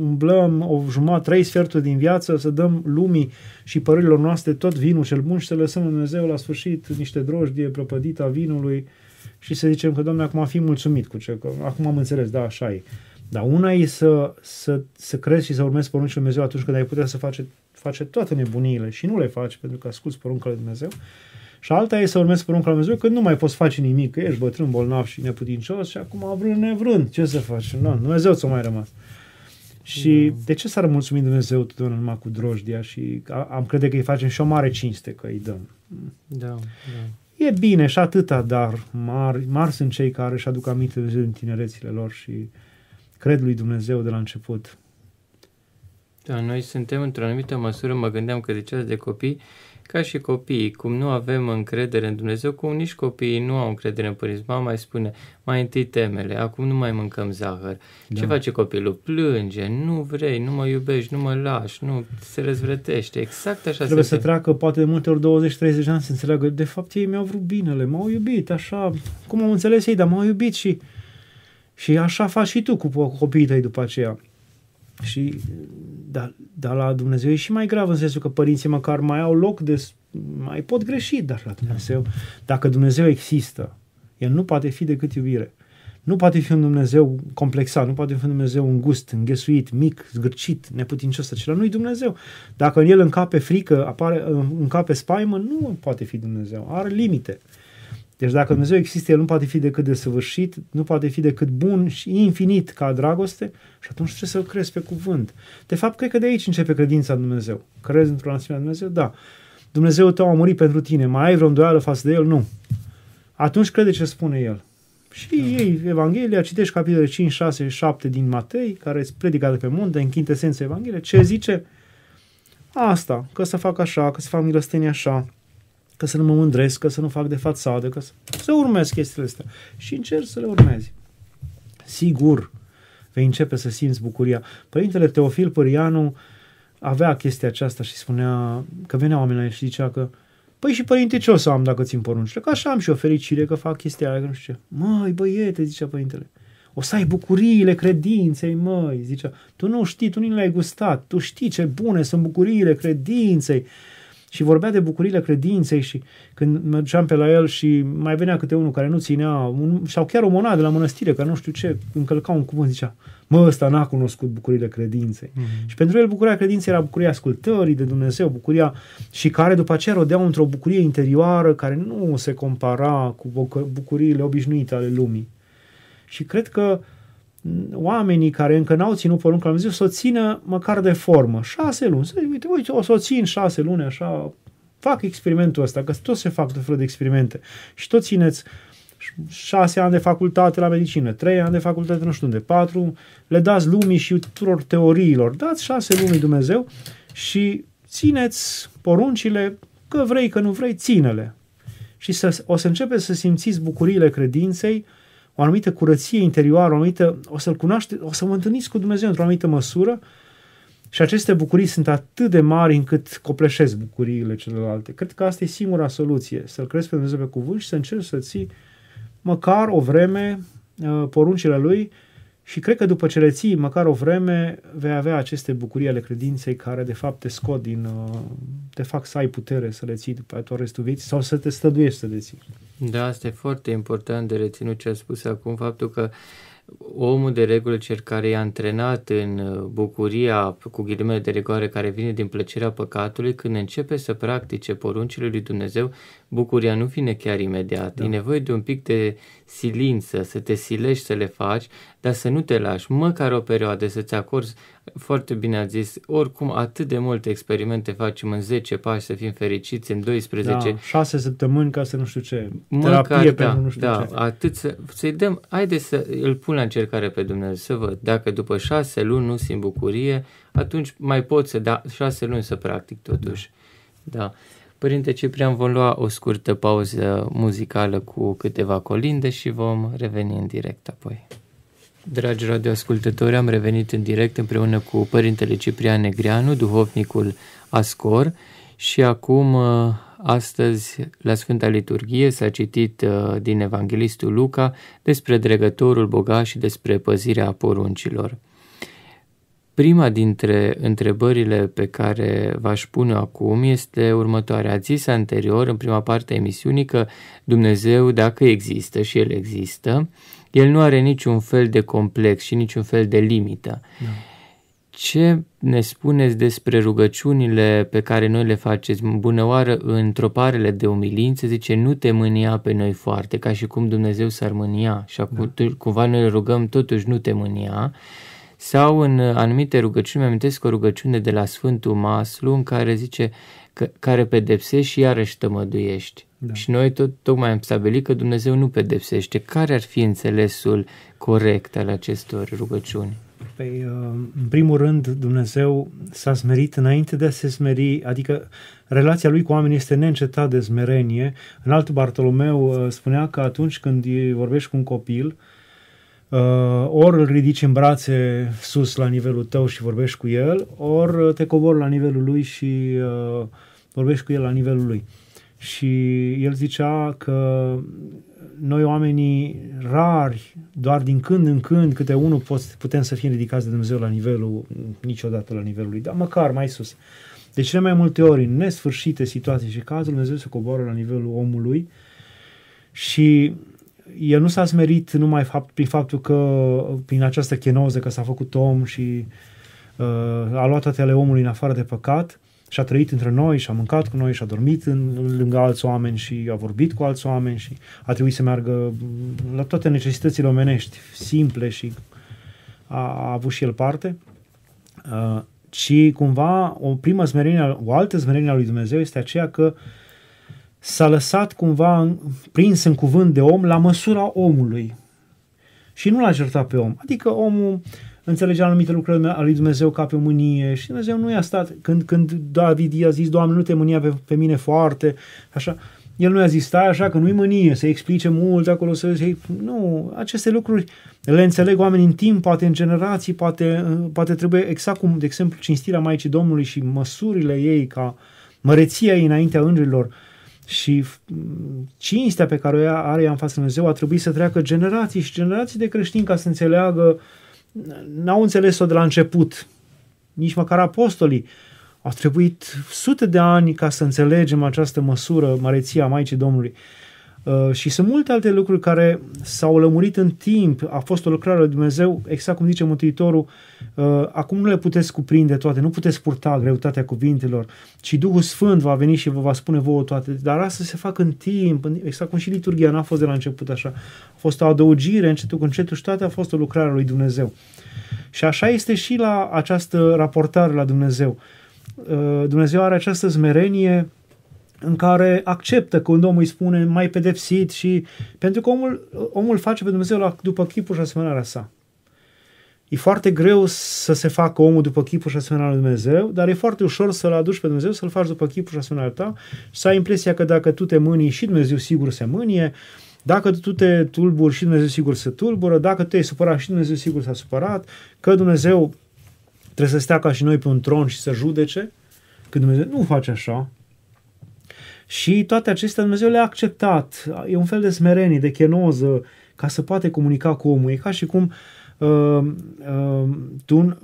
umblăm o jumătate, trei sferturi din viață, să dăm lumii și părerilor noastre tot vinul cel bun și să lăsăm Dumnezeu la sfârșit niște drojdie prăpădită a vinului și să zicem că, Doamne, acum fi mulțumit cu ce, că acum am înțeles, da, așa e. Dar una e să, să, să crezi și să urmezi poruncile lui Dumnezeu atunci când ai putea să face, face toate nebuniile și nu le faci pentru că asculți poruncile lui Dumnezeu. Și alta e să urmezi poruncile lui Dumnezeu când nu mai poți face nimic, că ești bătrân, bolnav și neputincios și acum vrând nevrând, ce să faci? Nu, Dumnezeu ți-a mai rămas. Și mm. de ce s-ar mulțumi Dumnezeu totdeauna numai cu drojdia și am crede că îi facem și o mare cinste că îi dăm. Da, da. E bine și atâta, dar mari, mari sunt cei care își aduc aminte de din tinerețile lor și uh, cred lui Dumnezeu de la început. Da, noi suntem într-o anumită măsură, mă gândeam că ziceați de copii, ca și copiii, cum nu avem încredere în Dumnezeu, cum nici copiii nu au încredere în părinți. Mama mai spune, mai întâi temele, acum nu mai mâncăm zahăr. Da. Ce face copilul? Plânge, nu vrei, nu mă iubești, nu mă lași, nu, se răzvrătește. Exact așa Trebuie se să treacă poate de multe ori 20-30 de ani să înțeleagă, de fapt ei mi-au vrut binele, m-au iubit, așa, cum am înțeles ei, dar m-au iubit și și așa faci și tu cu copiii tăi după aceea. Și, dar, da la Dumnezeu e și mai grav în sensul că părinții măcar mai au loc de... mai pot greși, dar la Dumnezeu, dacă Dumnezeu există, el nu poate fi decât iubire. Nu poate fi un Dumnezeu complexat, nu poate fi un Dumnezeu îngust, înghesuit, mic, zgârcit, neputincios, acela nu-i Dumnezeu. Dacă în el încape frică, apare, încape spaimă, nu poate fi Dumnezeu, are limite. Deci dacă Dumnezeu există, El nu poate fi decât desăvârșit, nu poate fi decât bun și infinit ca dragoste și atunci trebuie să crezi pe cuvânt. De fapt, cred că de aici începe credința în Dumnezeu. Crezi într-o de Dumnezeu? Da. Dumnezeu tău a murit pentru tine. Mai ai vreo îndoială față de El? Nu. Atunci crede ce spune El. Și da. ei Evanghelia, citești capitolele 5, 6, 7 din Matei, care este de pe munte, în chintesență Evanghelia, ce zice? Asta, că să fac așa, că să fac milostenie așa, ca să nu mă mândresc, ca să nu fac de fațadă, ca să, să urmez chestiile astea. Și încerc să le urmezi. Sigur, vei începe să simți bucuria. Părintele Teofil Părianu avea chestia aceasta și spunea că venea oamenii și zicea că Păi și părinte, ce o să am dacă țin poruncile? Că așa am și o fericire că fac chestia aia, că nu știu ce. Măi, băiete, zicea părintele, o să ai bucuriile credinței, măi, zicea. Tu nu știi, tu nu le-ai gustat, tu știi ce bune sunt bucuriile credinței. Și vorbea de bucurile credinței și când mergeam pe la el și mai venea câte unul care nu ținea, un, sau chiar o monadă la mănăstire, care nu știu ce, încălca un cuvânt, zicea, mă, ăsta n-a cunoscut bucurile credinței. Mm-hmm. Și pentru el bucuria credinței era bucuria ascultării de Dumnezeu, bucuria și care după aceea rodea într-o bucurie interioară care nu se compara cu bucuriile obișnuite ale lumii. Și cred că uh, oamenii care încă n-au ținut poruncă la Dumnezeu să o țină măcar de formă. Șase luni. Să uite, uite, o să o țin șase luni așa, fac experimentul ăsta, că toți se fac tot felul de experimente. Și tot țineți șase ani de facultate la medicină, trei ani de facultate nu știu unde, patru, le dați lumii și tuturor teoriilor, dați șase lumii Dumnezeu și țineți poruncile, că vrei, că nu vrei, ține-le. Și să, o să începeți să simțiți bucuriile credinței, uh, o anumită curăție interioară, o anumită, o să-L cunoaște, o să mă întâlniți cu Dumnezeu într-o anumită măsură și aceste bucurii sunt atât de mari încât copleșesc bucuriile celelalte. Cred că asta e singura soluție, să-L crezi pe Dumnezeu pe cuvânt și să încerci să ții măcar o vreme uh, poruncile Lui, și cred că după ce le ții măcar o vreme, vei avea aceste bucurii ale credinței care de fapt te scot din... Uh, te fac să ai putere să le ții după tot restul vieții sau să te stăduiești să le ții. Da, asta e foarte important de reținut ce a spus acum, faptul că omul de regulă, cel care e antrenat în uh, bucuria cu ghilimele de regoare care vine din plăcerea păcatului, când începe să practice poruncile lui Dumnezeu, bucuria nu vine chiar imediat. Da. E nevoie de un pic de silință, să te silești să le faci, dar să nu te lași, măcar o perioadă să-ți acorzi, foarte bine a zis, oricum atât de multe experimente facem în 10 pași să fim fericiți, în 12. Da, 6 săptămâni ca să nu știu ce, măcar, terapie da, pentru nu știu da, ce. atât să, să-i dăm, haide să îl pun la încercare pe Dumnezeu, să văd, dacă după 6 luni nu simt bucurie, atunci mai pot să, da, 6 luni să practic totuși. Da. da. Părinte Ciprian, vom lua o scurtă pauză muzicală cu câteva colinde și vom reveni în direct apoi. Dragi radioascultători, am revenit în direct împreună cu Părintele Ciprian Negreanu, duhovnicul Ascor și acum, uh, astăzi, la Sfânta Liturghie, s-a citit uh, din Evanghelistul Luca despre dregătorul bogat și despre păzirea poruncilor. Prima dintre întrebările pe care v-aș pune acum este următoarea. Ați zis anterior, în prima parte a emisiunii, că Dumnezeu, dacă există și El există, el nu are niciun fel de complex și niciun fel de limită. Da. Ce ne spuneți despre rugăciunile pe care noi le faceți? Bunăoară, în troparele de umilință, zice, nu te mânia pe noi foarte, ca și cum Dumnezeu s-ar mânia și acum da. cumva noi rugăm totuși nu te mânia. Sau în anumite rugăciuni, mi amintesc o rugăciune de la Sfântul Maslu în care zice, că, care pedepsești și iarăși tămăduiești. Da. Și noi tot, tocmai am stabilit că Dumnezeu nu pedepsește. Care ar fi înțelesul corect al acestor rugăciuni? Păi, uh, în primul rând, Dumnezeu s-a smerit înainte de a se smeri, adică relația lui cu oamenii este neîncetat de smerenie. În altul Bartolomeu uh, spunea că atunci când vorbești cu un copil, uh, ori îl ridici în brațe sus la nivelul tău și vorbești cu el, ori te cobori la nivelul lui și vorbești cu el la nivelul lui. Și el zicea că noi oamenii rari, doar din când în când, câte unul putem să fim ridicați de Dumnezeu la nivelul, niciodată la nivelul lui, dar măcar mai sus. De cele mai multe ori, în nesfârșite situații și cazul, Dumnezeu se coboară la nivelul omului și el nu s-a smerit numai fapt, prin faptul că, prin această chenoză că s-a făcut om și uh, a luat toate ale omului în afară de păcat, și a trăit între noi și a mâncat cu noi și a dormit în, lângă alți oameni și a vorbit cu alți oameni și a trebuit să meargă mm, la toate necesitățile omenești, simple și a, a avut și el parte. Uh, cumva o primă smerenie, o altă smerenie a lui Dumnezeu este aceea că s-a lăsat cumva prins în cuvânt de om la măsura omului și nu l-a certat pe om. Adică omul înțelegea anumite lucruri ale lui Dumnezeu ca pe mânie și Dumnezeu nu i-a stat. Când, când David i-a zis, Doamne, nu te mânia pe, pe mine foarte, așa, el nu i-a zis, stai așa, că nu-i mânie, să explice mult acolo, să zic, nu, aceste lucruri le înțeleg oamenii în timp, poate în generații, poate, poate trebuie exact cum, de exemplu, cinstirea Maicii Domnului și măsurile ei ca măreția ei înaintea îngerilor, și cinstea pe care o are ea în fața Dumnezeu a trebuit să treacă generații și generații de creștini ca să înțeleagă n-au înțeles-o de la început, nici măcar apostolii. Au trebuit sute de ani ca să înțelegem această măsură, măreția Maicii Domnului. Uh, Uh, și sunt multe alte lucruri care s-au lămurit în timp, a fost o lucrare lui Dumnezeu, exact cum zice Mântuitorul, uh, acum nu le puteți cuprinde toate, nu puteți purta greutatea cuvintelor, ci Duhul Sfânt va veni și vă va spune vouă toate, dar asta se fac în timp, exact cum și liturgia n-a fost de la început așa, a fost o adăugire, încetul cu încetul și toate a fost o lucrare lui Dumnezeu. Și așa este și la această raportare la Dumnezeu. Uh, Dumnezeu are această smerenie în care acceptă că un om îi spune mai pedepsit și pentru că omul, omul face pe Dumnezeu după chipul și asemănarea sa. E foarte greu să se facă omul după chipul și asemănarea lui Dumnezeu, dar e foarte ușor să-l aduci pe Dumnezeu, să-l faci după chipul și asemănarea ta și să ai impresia că dacă tu te mânii și Dumnezeu sigur se mânie, dacă tu te tulburi și Dumnezeu sigur se tulbură, dacă tu te-ai supărat și Dumnezeu sigur s-a supărat, că Dumnezeu trebuie să stea ca și noi pe un tron și să judece, că Dumnezeu nu face așa, și toate acestea Dumnezeu le-a acceptat. E un fel de smerenie, de chenoză, ca să poate comunica cu omul. E ca și cum uh, uh, tu,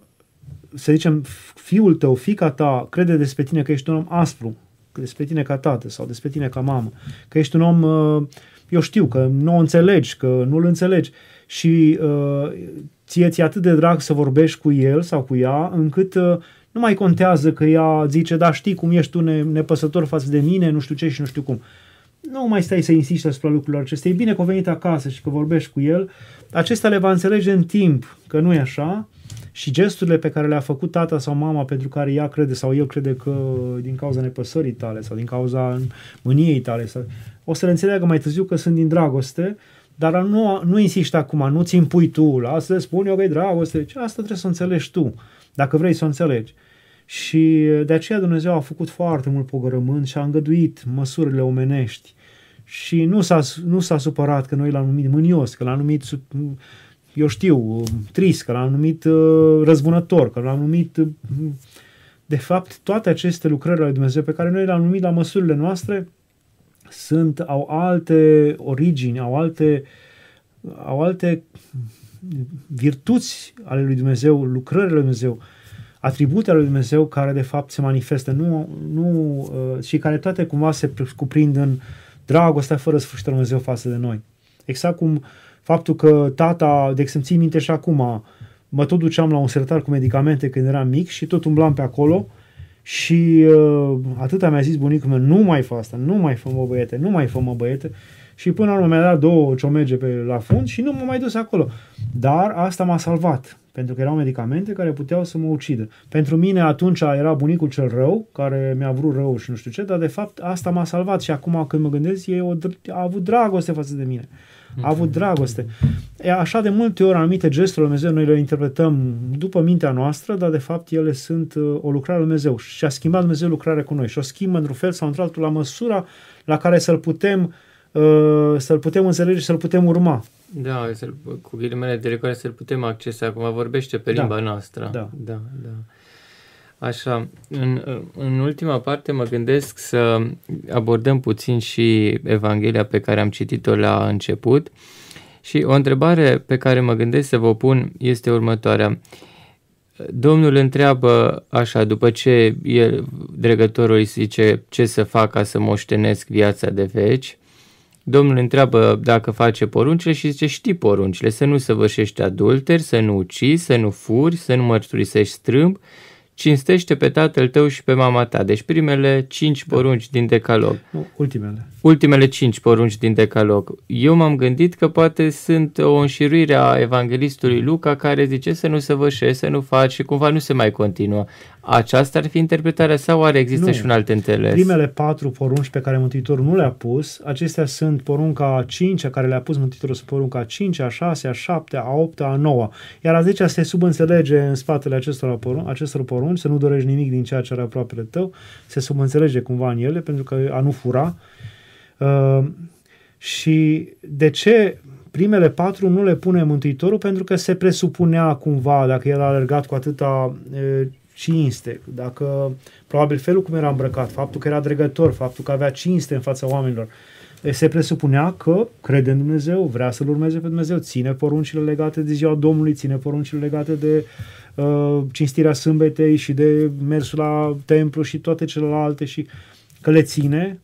să zicem, fiul tău, fica ta, crede despre tine că ești un om aspru, despre tine ca tată sau despre tine ca mamă, că ești un om, uh, eu știu, că nu o înțelegi, că nu-l înțelegi. Și uh, ție ți atât de drag să vorbești cu el sau cu ea, încât uh, nu mai contează că ea zice, da știi cum ești tu ne, nepăsător față de mine, nu știu ce și nu știu cum. Nu mai stai să insisti asupra lucrurilor acestea. E bine că venit acasă și că vorbești cu el. Acesta le va înțelege în timp că nu e așa și gesturile pe care le-a făcut tata sau mama pentru care ea crede sau eu crede că din cauza nepăsării tale sau din cauza mâniei tale sau, o să le înțeleagă mai târziu că sunt din dragoste, dar nu, nu insiști acum, nu ți impui tu, lasă, spune spun eu că e dragoste, ce deci asta trebuie să înțelegi tu dacă vrei să o înțelegi. Și uh, de aceea Dumnezeu a făcut foarte mult pogărământ și a îngăduit măsurile omenești și nu s-a, nu s-a supărat că noi l-am numit mânios, că l-am numit, eu știu, trist, că l-am numit uh, răzbunător, că l-am numit... Uh, de fapt, toate aceste lucrări ale Dumnezeu pe care noi le-am numit la măsurile noastre sunt, au alte origini, au alte, au alte virtuți ale lui Dumnezeu, lucrările lui Dumnezeu, atribute ale lui Dumnezeu care de fapt se manifestă nu, nu, uh, și care toate cumva se cuprind în dragostea fără sfârșit lui Dumnezeu față de noi. Exact cum faptul că tata, de exemplu, țin minte și acum, mă tot duceam la un sertar cu medicamente când eram mic și tot umblam pe acolo și uh, atâta mi-a zis bunicul meu, nu mai fă asta, nu mai fă mă băiete, nu mai fă mă băiete și până la urmă mi-a dat două ciomege pe la fund și nu m-am mai dus acolo. Dar asta m-a salvat, pentru că erau medicamente care puteau să mă ucidă. Pentru mine atunci era bunicul cel rău, care mi-a vrut rău și nu știu ce, dar de fapt asta m-a salvat și acum când mă gândesc, ei o, a avut dragoste față de mine. A avut dragoste. E așa de multe ori anumite gesturi lui Dumnezeu noi le interpretăm după mintea noastră, dar de fapt ele sunt uh, o lucrare lui Dumnezeu și a schimbat Dumnezeu lucrarea cu noi și o schimbă într-un fel sau într-altul la măsura la care să-l putem uh, Uh, să-l putem înțelege și să-l putem urma. Da, cu ghilimele de care să-l putem accesa. Acum vorbește pe da. limba da. noastră. Da. da, da. Așa, în, în ultima parte mă gândesc să abordăm puțin și Evanghelia pe care am citit-o la început și o întrebare pe care mă gândesc să vă pun este următoarea. Domnul întreabă așa, după ce el, dregătorul îi zice ce să fac ca să moștenesc viața de veci, Domnul întreabă dacă face poruncile și zice știi poruncile, să nu săvârșești adulter, să nu ucizi, să nu furi, să nu mărturisești strâmb, cinstește pe tatăl tău și pe mama ta. Deci primele cinci da. porunci din decalog. Ultimele. Ultimele cinci porunci din decalog. Eu m-am gândit că poate sunt o înșiruire a evanghelistului Luca care zice să nu săvârșești, să nu faci și cumva nu se mai continuă. Aceasta ar fi interpretarea sau are există nu. și un alt înțeles? Primele patru porunci pe care Mântuitorul nu le-a pus, acestea sunt porunca cincea care le-a pus Mântuitorul, sunt porunca cincea, a șasea, a 7, a opta, a noua. Iar a zecea se subînțelege în spatele acestor, porun- acestor porunci, să nu dorești nimic din ceea ce are aproapele tău, se subînțelege cumva în ele, pentru că a nu fura. Uh, și de ce primele patru nu le pune Mântuitorul pentru că se presupunea cumva, dacă el a alergat cu atâta uh, și inste. Dacă, probabil felul cum era îmbrăcat, faptul că era dregător, faptul că avea cinste în fața oamenilor, se presupunea că crede în Dumnezeu, vrea să-L urmeze pe Dumnezeu, ține poruncile legate de ziua Domnului, ține poruncile legate de uh, cinstirea sâmbetei și de mersul la templu și toate celelalte și că le ține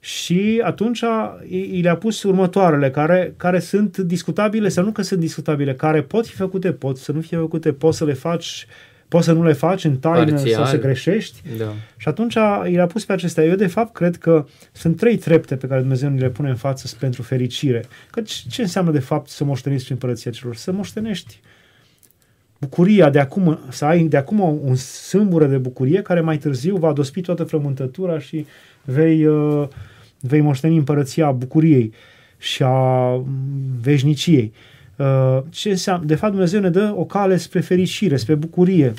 și atunci i le-a pus următoarele care, care sunt discutabile sau nu că sunt discutabile, care pot fi făcute, pot să nu fie făcute, poți să le faci poți să nu le faci în taină Parțial. sau să greșești. Da. Și atunci i a pus pe acestea. Eu, de fapt, cred că sunt trei trepte pe care Dumnezeu ni le pune în față pentru fericire. Că ce înseamnă, de fapt, să moștenești prin Împărăția Celor? Să moștenești bucuria de acum, să ai de acum un sâmbură de bucurie care mai târziu va dospi toată frământătura și vei, uh, vei moșteni împărăția bucuriei și a veșniciei. Uh, ce înseamnă? De fapt, Dumnezeu ne dă o cale spre fericire, spre bucurie.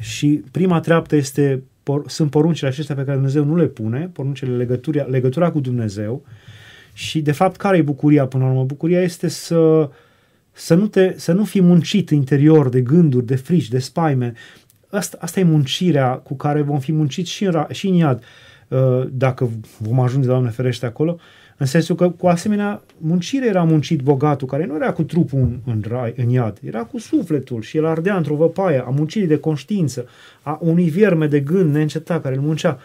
Și prima treaptă este, por, sunt poruncile acestea pe care Dumnezeu nu le pune, poruncile legătura, legătura cu Dumnezeu. Și, de fapt, care e bucuria până la urmă? Bucuria este să, să, nu te, să nu fii muncit interior de gânduri, de frici, de spaime. Asta, asta e muncirea cu care vom fi munciți și în, și în iad. Uh, dacă vom ajunge, Doamne ferește, acolo, uh, în sensul că cu asemenea muncire era muncit bogatul, care nu era cu trupul în, în, rai, în iad, era cu sufletul și el ardea într-o văpaie a muncirii de conștiință, a unui vierme de gând neîncetat care îl muncea.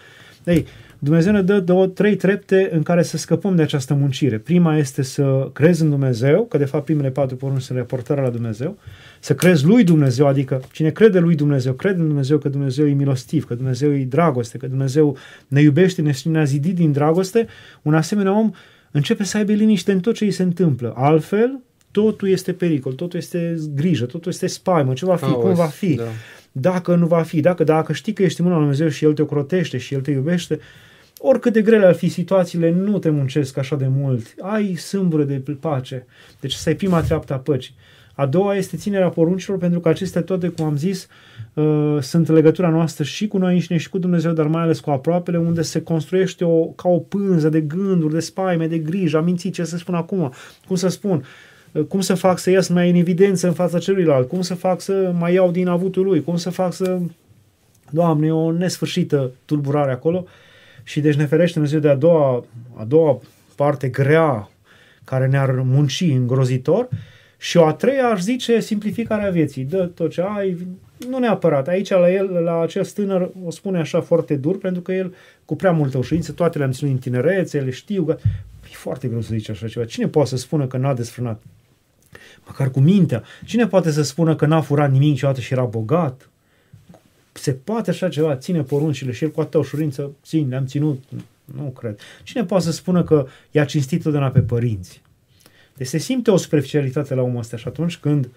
Ei, deci, Dumnezeu ne dă două, trei trepte în care să scăpăm de această muncire. Prima este să crezi în Dumnezeu, că de fapt primele patru porunci sunt reportarea la Dumnezeu, să crezi lui Dumnezeu, adică cine crede lui Dumnezeu, crede în Dumnezeu că Dumnezeu e milostiv, că Dumnezeu e dragoste, că Dumnezeu ne iubește, ne, a zidit din dragoste, un asemenea om începe să aibă liniște în tot ce îi se întâmplă. Altfel, totul este pericol, totul este grijă, totul este spaimă, ce va fi, Auzi, cum va fi. Da dacă nu va fi, dacă, dacă știi că ești în mâna lui Dumnezeu și El te ocrotește și El te iubește, oricât de grele ar fi situațiile, nu te muncesc așa de mult. Ai sâmbură de pace. Deci să ai prima treaptă a păcii. A doua este ținerea poruncilor, pentru că acestea toate, cum am zis, uh, sunt legătura noastră și cu noi înșine și cu Dumnezeu, dar mai ales cu aproapele, unde se construiește o, ca o pânză de gânduri, de spaime, de grijă, am mințit ce să spun acum, cum să spun, uh, cum să fac să ies mai în evidență în fața celuilalt, cum să fac să mai iau din avutul lui, cum să fac să... Doamne, e o nesfârșită tulburare acolo. Uh, și deci ne ferește Dumnezeu de a doua, a doua parte grea care ne-ar munci îngrozitor și o a treia aș zice simplificarea vieții. Dă tot ce ai, nu neapărat. Aici la el, la acest tânăr, o spune așa foarte dur, pentru că el cu prea multă ușurință, toate le-am ținut în tinerețe, le știu. Că... E foarte greu să zici așa ceva. Cine poate să spună că n-a desfrânat? Măcar cu mintea. Cine poate să spună că n-a furat nimic niciodată și era bogat? se poate așa ceva, ține poruncile și el cu atâta ușurință, țin, le-am ținut, nu cred. Cine poate să spună că i-a cinstit totdeauna pe părinți? Deci se simte o superficialitate la omul ăsta și atunci când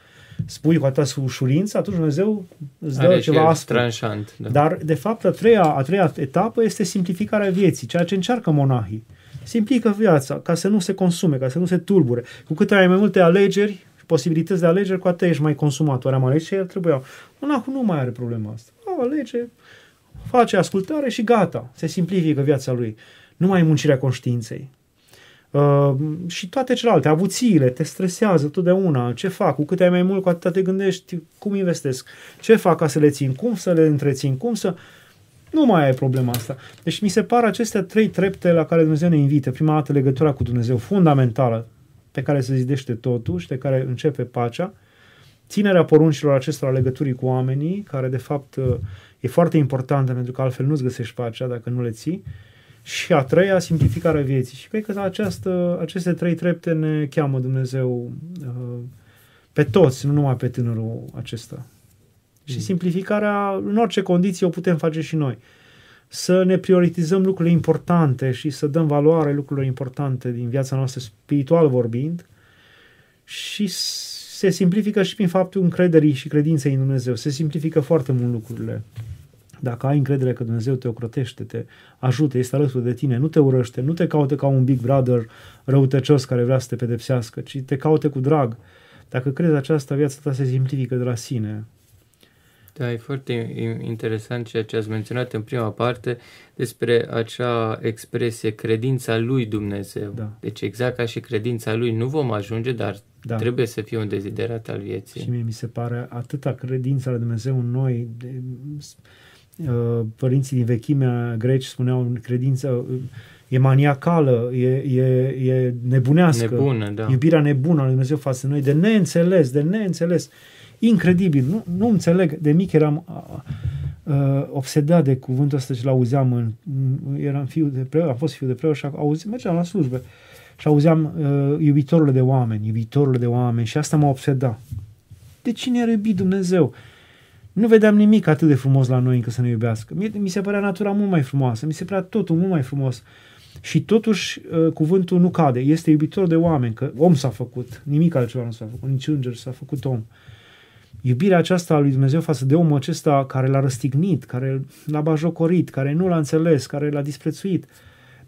spui cu atâta ușurință, atunci Dumnezeu îți dă Are ceva astfel. Tranșant, da. Dar, de fapt, a treia, a treia etapă este simplificarea vieții, ceea ce încearcă monahii. Simplifică viața ca să nu se consume, ca să nu se tulbure. Cu cât ai mai multe alegeri, posibilități de alegeri, cu atât ești mai consumator am ales ce trebuiau. Monahul nu mai are problema asta o lege, face ascultare și gata, se simplifică viața lui. Nu mai e muncirea conștiinței. Uh, și toate celelalte, avuțiile, te stresează totdeauna, ce fac, cu cât ai mai mult, cu atât te gândești cum investesc, ce fac ca să le țin, cum să le întrețin, cum să... Nu mai ai problema asta. Deci mi se par acestea trei trepte la care Dumnezeu ne invită. Prima dată legătura cu Dumnezeu fundamentală, pe care se zidește totul și de care începe pacea, ținerea poruncilor acestora legăturii cu oamenii, care de fapt e foarte importantă pentru că altfel nu-ți găsești pacea dacă nu le ții, și a treia, simplificarea vieții. Și cred că această, aceste trei trepte ne cheamă Dumnezeu uh, pe toți, nu numai pe tânărul acesta. Și mm. simplificarea, în orice condiție, o putem face și noi. Să ne prioritizăm lucrurile importante și să dăm valoare lucrurilor importante din viața noastră spiritual vorbind și se simplifică și prin faptul încrederii și credinței în Dumnezeu. Se simplifică foarte mult lucrurile. Dacă ai încredere că Dumnezeu te ocrotește, te ajută, este alături de tine, nu te urăște, nu te caute ca un big brother răutăcios care vrea să te pedepsească, ci te caute cu drag. Dacă crezi aceasta, viața ta se simplifică de la sine. Da, e foarte interesant ceea ce ați menționat în prima parte despre acea expresie credința lui Dumnezeu. Da. Deci exact ca și credința lui nu vom ajunge, dar da. trebuie să fie un deziderat al vieții. Și mie mi se pare atâta credința lui Dumnezeu în noi. De, uh, părinții din vechimea greci spuneau credința uh, e maniacală, e, e, e nebunească. Nebună, da. Iubirea nebună a lui Dumnezeu față de noi, de neînțeles, de neînțeles. Uh, Incredibil, nu, nu înțeleg. De mic eram uh, obsedat de cuvântul ăsta și l-auzeam. În, eram fiu de preot, am fost fiu de preot și auzi, mergeam la slujbe și auzeam uh, iubitorul de oameni, iubitorul de oameni și asta mă obsedat. De cine a iubit Dumnezeu? Nu vedeam nimic atât de frumos la noi încât să ne iubească. Mi, mi se părea natura mult mai frumoasă, mi se părea totul mult mai frumos. Și totuși cuvântul nu cade, este iubitor de oameni, că om s-a făcut, nimic altceva nu s-a făcut, nici înger s-a făcut om. Uh, Iubirea aceasta a lui Dumnezeu față de omul acesta care l-a răstignit, care l-a bajocorit, care nu l-a înțeles, care l-a disprețuit,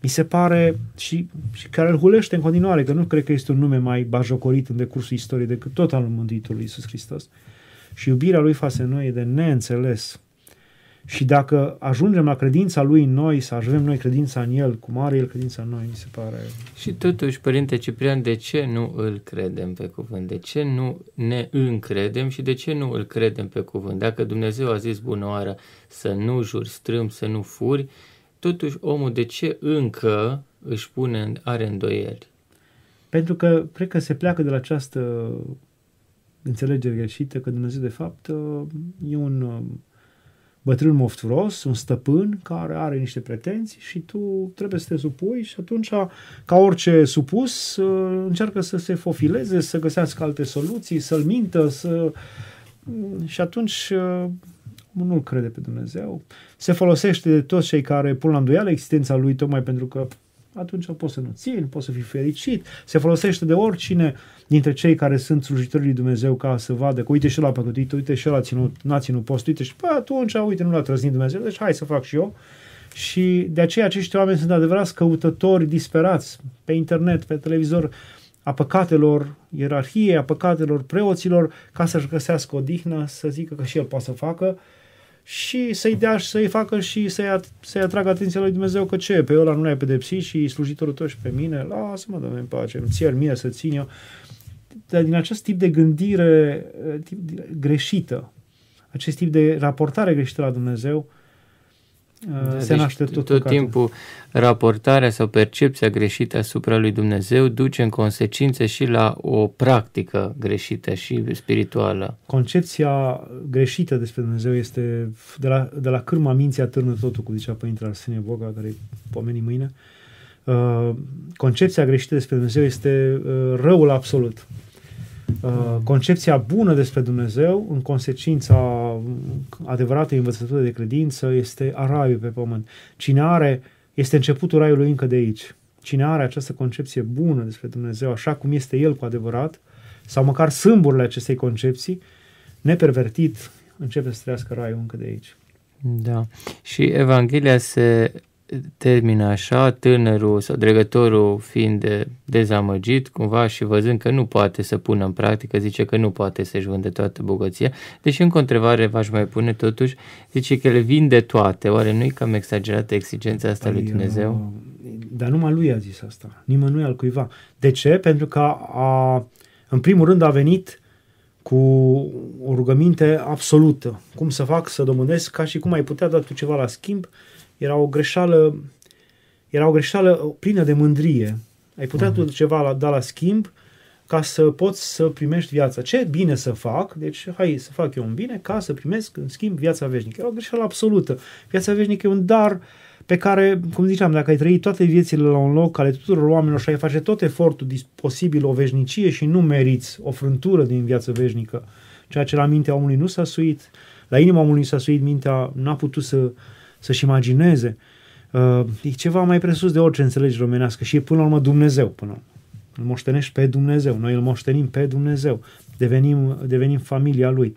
mi se pare și, și care îl hulește în continuare, că nu cred că este un nume mai bajocorit în decursul istoriei decât tot al Mântuitorului Iisus Hristos. Și iubirea lui față de noi e de neînțeles. Și dacă ajungem la credința lui în noi, să ajungem noi credința în el, cum are el credința în noi, mi se pare. Și totuși, Părinte Ciprian, de ce nu îl credem pe cuvânt? De ce nu ne încredem și de ce nu îl credem pe cuvânt? Dacă Dumnezeu a zis bună oară să nu juri strâm, să nu furi, totuși omul de ce încă își pune, are îndoieli? Pentru că cred că se pleacă de la această înțelegere greșită că Dumnezeu de fapt uh, e un uh, bătrân mofturos, un stăpân care are niște pretenții și tu trebuie să te supui și atunci, ca orice supus, încearcă să se fofileze, să găsească alte soluții, să-l mintă, să... Și atunci uh, nu crede pe Dumnezeu. Se folosește de toți cei care pun la îndoială existența lui tocmai pentru că atunci poți să nu țin, poți să fii fericit. Se folosește de oricine dintre cei care sunt slujitorii lui Dumnezeu ca să vadă că uite și la păcătuit, uite și la ținut, n-a ținut post, uite și pă, atunci, uite, nu l-a trăznit Dumnezeu, deci hai să fac și eu. Și de aceea acești oameni sunt adevărați căutători disperați pe internet, pe televizor, a păcatelor ierarhiei, a păcatelor preoților, ca să-și găsească o dihnă, să zică că și el poate să facă și să-i dea și să-i facă și să-i, at- să atragă atenția lui Dumnezeu că ce, pe ăla nu l-ai pedepsit și slujitorul tău și pe mine, lasă-mă, dă în pace, îmi ție mie să țin eu. Dar din acest tip de gândire tip de, greșită, acest tip de raportare greșită la Dumnezeu, uh, da, se deci naște tot, tot timpul raportarea sau percepția greșită asupra lui Dumnezeu duce în consecință și la o practică greșită și spirituală. Concepția greșită despre Dumnezeu este de la, de la cârma minții atârnă totul, cum zicea Părintele Arsenie Boga, care pomeni mâine. Uh, concepția greșită despre Dumnezeu este uh, răul absolut. Uh, concepția bună despre Dumnezeu, în consecința adevăratei învățături de credință, este a raiului pe pământ. Cine are, este începutul raiului încă de aici. Cine are această concepție bună despre Dumnezeu, așa cum este El cu adevărat, sau măcar sâmburile acestei concepții, nepervertit, începe să trăiască raiul încă de aici. Da. Și Evanghelia se termină așa, tânărul sau dregătorul fiind de, dezamăgit cumva și văzând că nu poate să pună în practică, zice că nu poate să-și vândă toată bogăția, deși în contrevare v-aș mai pune totuși, zice că le vinde toate, oare nu-i cam exagerată exigența asta Ai, lui păi, Dumnezeu? Uh, dar numai lui a zis asta, nimănui al cuiva. De ce? Pentru că a, în primul rând a venit cu o rugăminte absolută. Cum să fac să domânesc ca și cum ai putea da tu ceva la schimb, uh, era o greșeală, era o greșeală plină de mândrie. Ai putea uh-huh. tu ceva la, da la schimb ca să poți să primești viața. Ce bine să fac, deci hai să fac eu un bine ca să primesc în schimb viața veșnică. Era o greșeală absolută. Viața veșnică e un dar pe care, cum ziceam, dacă ai trăit toate viețile la un loc, ale tuturor oamenilor și ai face tot efortul posibil o veșnicie și nu meriți o frântură din viață veșnică, ceea ce la mintea omului nu s-a suit, la inima omului s-a suit, mintea n-a putut să să-și imagineze. Uh, e ceva mai presus de orice înțelegi românească și e până la urmă Dumnezeu. Până urmă. Îl moștenești pe Dumnezeu. Noi îl moștenim pe Dumnezeu. Devenim, devenim familia Lui.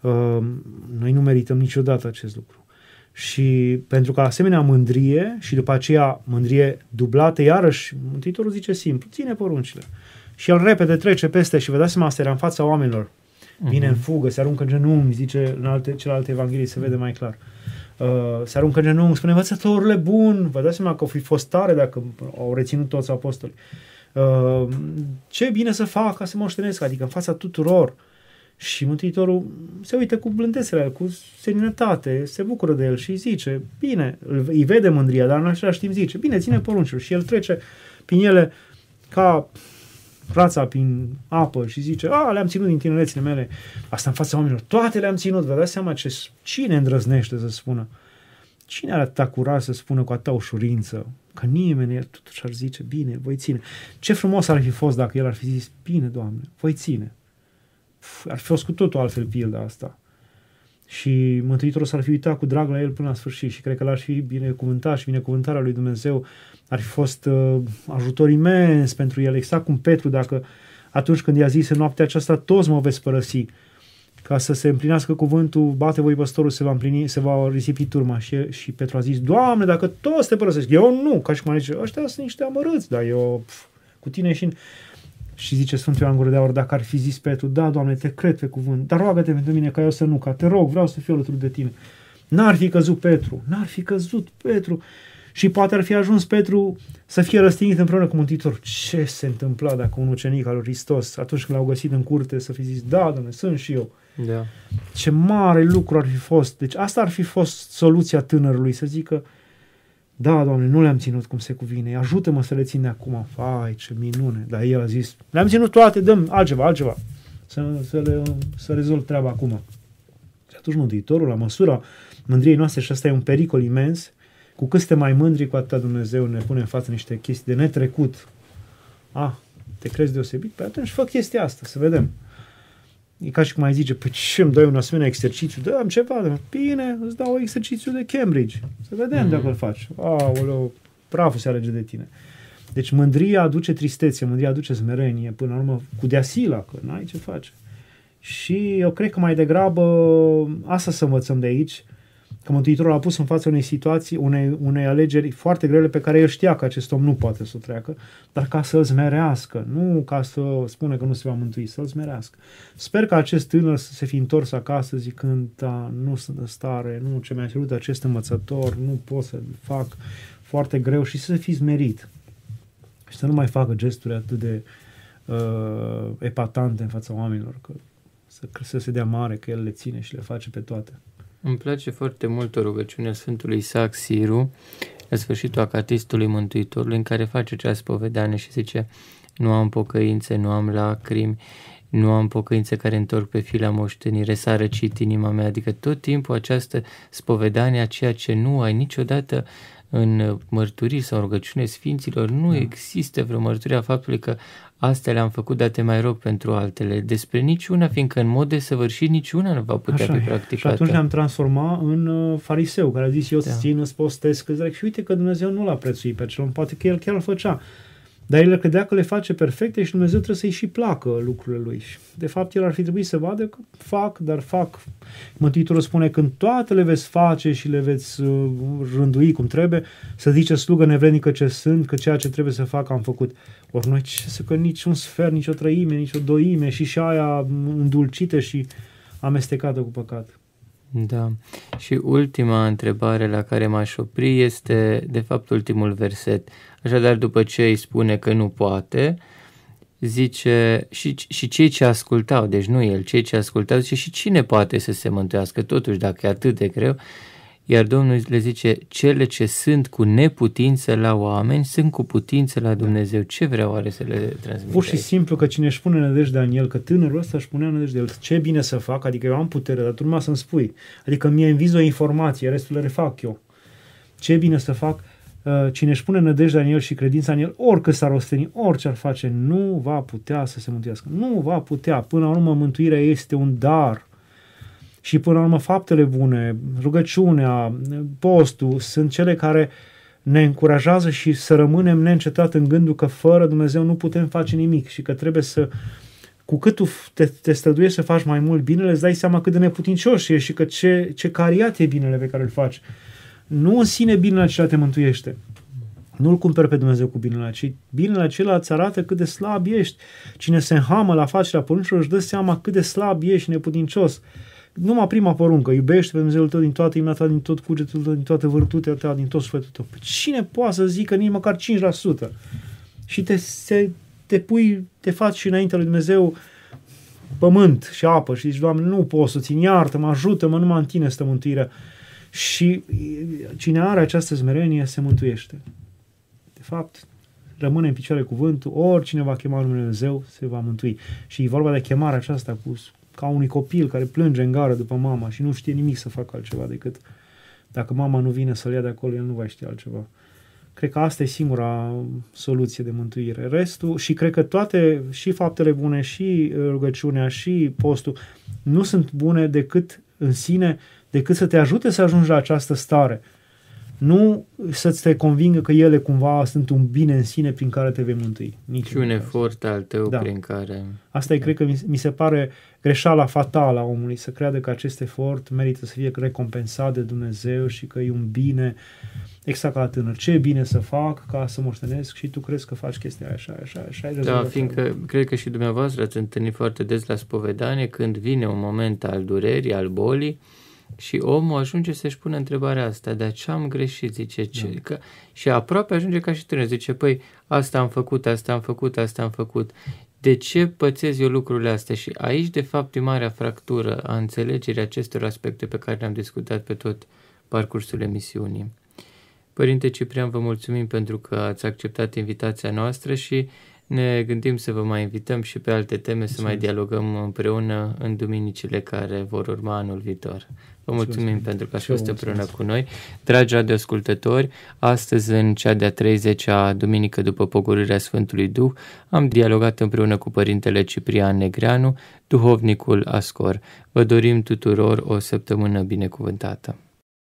Uh, noi nu merităm niciodată acest lucru. Și pentru că asemenea mândrie și după aceea mândrie dublată, iarăși Mântuitorul zice simplu, ține poruncile. Și el repede trece peste și vă dați seama, asta era în fața oamenilor. Vine uh-huh. în fugă, se aruncă în genunchi, zice în alte, celelalte evanghelii, se vede mai clar. Uh, Uh, se aruncă în genunchi, spune învățătorule bun, vă dați seama că o fi fost tare dacă au reținut toți apostoli Uh, ce bine să fac ca să moștenesc, adică în fața tuturor. Și Mântuitorul se uită cu blândețele, cu seninătate, se bucură de el și zice, bine, îi vede mândria, dar în același timp zice, bine, ține poruncile Și el trece prin ele ca rața prin apă și zice, a, le-am ținut din tinerețile mele, asta în fața oamenilor, toate le-am ținut, vă dați seama ce, cine îndrăznește să spună? Cine are atâta curaj să spună cu atâta ușurință? Că nimeni El totuși ar zice, bine, voi ține. Ce frumos ar fi fost dacă el ar fi zis, bine, Doamne, voi ține. Pf, ar fi fost cu totul altfel pilda asta și Mântuitorul s-ar fi uitat cu drag la el până la sfârșit și cred că l-ar fi binecuvântat și binecuvântarea lui Dumnezeu ar fi fost uh, ajutor imens pentru el, exact cum Petru, dacă atunci când i-a zis în noaptea aceasta, toți mă veți părăsi, ca să se împlinească cuvântul, bate voi păstorul, se va împlini, se va risipi turma. Și, și Petru a zis, Doamne, dacă toți te părăsesc, eu nu, ca și cum a zis, ăștia sunt niște amărâți, dar eu pf, cu tine și... Și zice Sfântul Ioan Gură de Aur, dacă ar fi zis Petru, da, Doamne, te cred pe cuvânt, dar roagă-te pentru mine ca eu să nu ca, te rog, vreau să fiu alături de tine. N-ar fi căzut Petru, n-ar fi căzut Petru. Și poate ar fi ajuns Petru să fie răstignit împreună cu Mântuitor. Ce se întâmpla dacă un ucenic al lui Hristos, atunci când l-au găsit în curte, să fi zis, da, Doamne, sunt și eu. Da. Ce mare lucru ar fi fost. Deci asta ar fi fost soluția tânărului, să zică, da, Doamne, nu le-am ținut cum se cuvine. Ajută-mă să le țin acum. Fai, ce minune. Dar el a zis, le-am ținut toate, dăm altceva, altceva. Să, să, le, să rezolv treaba acum. Și atunci Mântuitorul, la măsura mândriei noastre, și asta e un pericol imens, cu cât suntem mai mândri, cu atât Dumnezeu ne pune în față niște chestii de netrecut. Ah, te crezi deosebit? Păi atunci fă chestia asta, să vedem. E ca și cum ai zice, păi ce îmi dai un asemenea exercițiu? da, am ceva. da, Bine, îți dau exercițiu de Cambridge. Să vedem mm. dacă îl faci. Aoleu, praful se alege de tine. Deci mândria aduce tristețe, mândria aduce smerenie, până la urmă cu deasila, că n-ai ce face. Și eu cred că mai degrabă asta să învățăm de aici, că Mântuitorul a pus în fața unei situații, unei, unei alegeri foarte grele pe care el știa că acest om nu poate să o treacă, dar ca să îl zmerească, nu ca să spune că nu se va mântui, să îl zmerească. Sper că acest tânăr să se fi întors acasă zicând, da, nu sunt în stare, nu, ce mi-a cerut acest învățător, nu pot să fac foarte greu și să fi zmerit. Și să nu mai facă gesturi atât de uh, epatante în fața oamenilor, că să, să se dea mare, că el le ține și le face pe toate. Îmi place foarte mult o rugăciune a Sfântului Isaac Siru, la sfârșitul acatistului Mântuitorului, în care face această povedane și zice nu am pocăințe, nu am lacrimi, nu am pocăințe care întorc pe fila moștenire, s-a răcit inima mea, adică tot timpul această spovedanie a ceea ce nu ai niciodată în mărturii sau rugăciune sfinților, nu da. există vreo mărturie a faptului că Astea le-am făcut, dar te mai rog pentru altele. Despre niciuna, fiindcă în mod desăvârșit niciuna nu va putea Așa fi practicată. Și atunci ne am transformat în uh, fariseu, care a zis, eu da. țin, îți postez, că zic, și uite că Dumnezeu nu l-a prețuit pe cel, poate că el chiar îl făcea. Dar el credea că le face perfecte și Dumnezeu trebuie să-i și placă lucrurile lui. De fapt, el ar fi trebuit să vadă că fac, dar fac. Mântuitorul spune, când toate le veți face și le veți uh, rândui cum trebuie, să zice slugă nevrednică ce sunt, că ceea ce trebuie să fac am făcut. Ori noi ce să că nici un sfert, nici o trăime, nici o doime și și aia îndulcită și amestecată cu păcat. Da. Și ultima întrebare la care m-aș opri este, de fapt, ultimul verset. Așadar, după ce îi spune că nu poate, zice, și, și cei ce ascultau, deci nu el, cei ce ascultau, zice, și cine poate să se mântuiască? Totuși, dacă e atât de greu, iar Domnul le zice, cele ce sunt cu neputință la oameni, sunt cu putință la Dumnezeu. Ce vrea oare să le transmită? Pur și aici? simplu că cine își pune nădejde în el, că tânărul ăsta își punea nădejde în el, ce bine să fac, adică eu am putere, dar tu numai să-mi spui. Adică mi-e înviz o informație, restul le refac eu. Ce bine să fac, uh, cine își pune nădejde în el și credința în el, oricât s-ar osteni, orice ar face, nu va putea să se mântuiască. Nu va putea. Până la urmă, mântuirea este un dar și până la urmă faptele bune, rugăciunea, postul sunt cele care ne încurajează și să rămânem neîncetat în gândul că fără Dumnezeu nu putem face nimic și că trebuie să cu cât tu te, te străduiești să faci mai mult binele, îți dai seama cât de neputincios ești și că ce, ce cariat e binele pe care îl faci. Nu în sine binele acela te mântuiește. Nu-L cumperi pe Dumnezeu cu binele, ci binele acela îți arată cât de slab ești. Cine se înhamă la facerea poruncilor își dă seama cât de slab ești și neputincios numai prima poruncă, iubește pe Dumnezeul tău din toată inima ta, din tot cugetul tău, din toată vârtutea ta, din tot sufletul tău. Păi cine poate să zică nici măcar 5%? Și te, te, te pui, te faci și înainte lui Dumnezeu pământ și apă și zici, Doamne, nu pot să țin, iartă-mă, ajută-mă, numai în Tine stă mântuirea. Și cine are această smerenie se mântuiește. De fapt, rămâne în picioare cuvântul, oricine va chema numele Dumnezeu se va mântui. Și e vorba de chemarea aceasta cu, ca unui copil care plânge în gară după mama și nu știe nimic să facă altceva decât dacă mama nu vine să-l ia de acolo, el nu va ști altceva. Cred că asta e singura soluție de mântuire. Restul, și cred că toate, și faptele bune, și uh, rugăciunea, și postul, nu sunt bune decât în sine, decât să te ajute să ajungi la această stare nu să-ți te convingă că ele cumva sunt un bine în sine prin care te vei mântui. Nici și un efort al tău da. prin care... Asta e, da. cred că mi se pare greșeala fatală a omului, să creadă că acest efort merită să fie recompensat de Dumnezeu și că e un bine, exact ca la tânăr. Ce bine să fac ca să moștenesc și tu crezi că faci chestia așa, așa, așa. Da, fiindcă așa. cred că și dumneavoastră ați întâlnit foarte des la spovedanie când vine un moment al durerii, al bolii, și omul ajunge să-și pună întrebarea asta, dar ce am greșit, zice, ce, da. că, și aproape ajunge ca și tânăr, zice, păi, asta am făcut, asta am făcut, asta am făcut. De ce pățez eu lucrurile astea? Și aici, de fapt, e marea fractură a înțelegerii acestor aspecte pe care le-am discutat pe tot parcursul emisiunii. Părinte Ciprian, vă mulțumim pentru că ați acceptat invitația noastră și uh, ne gândim să vă mai invităm și pe alte teme mulțumesc. să mai dialogăm împreună în duminicile care vor urma anul viitor. Vă mulțumim mulțumesc. pentru că ați fost împreună cu noi. Dragi radioascultători, astăzi în cea de-a 30-a duminică după pogorirea Sfântului Duh, am dialogat împreună cu Părintele Ciprian Negreanu, duhovnicul Ascor. Vă dorim tuturor o săptămână binecuvântată.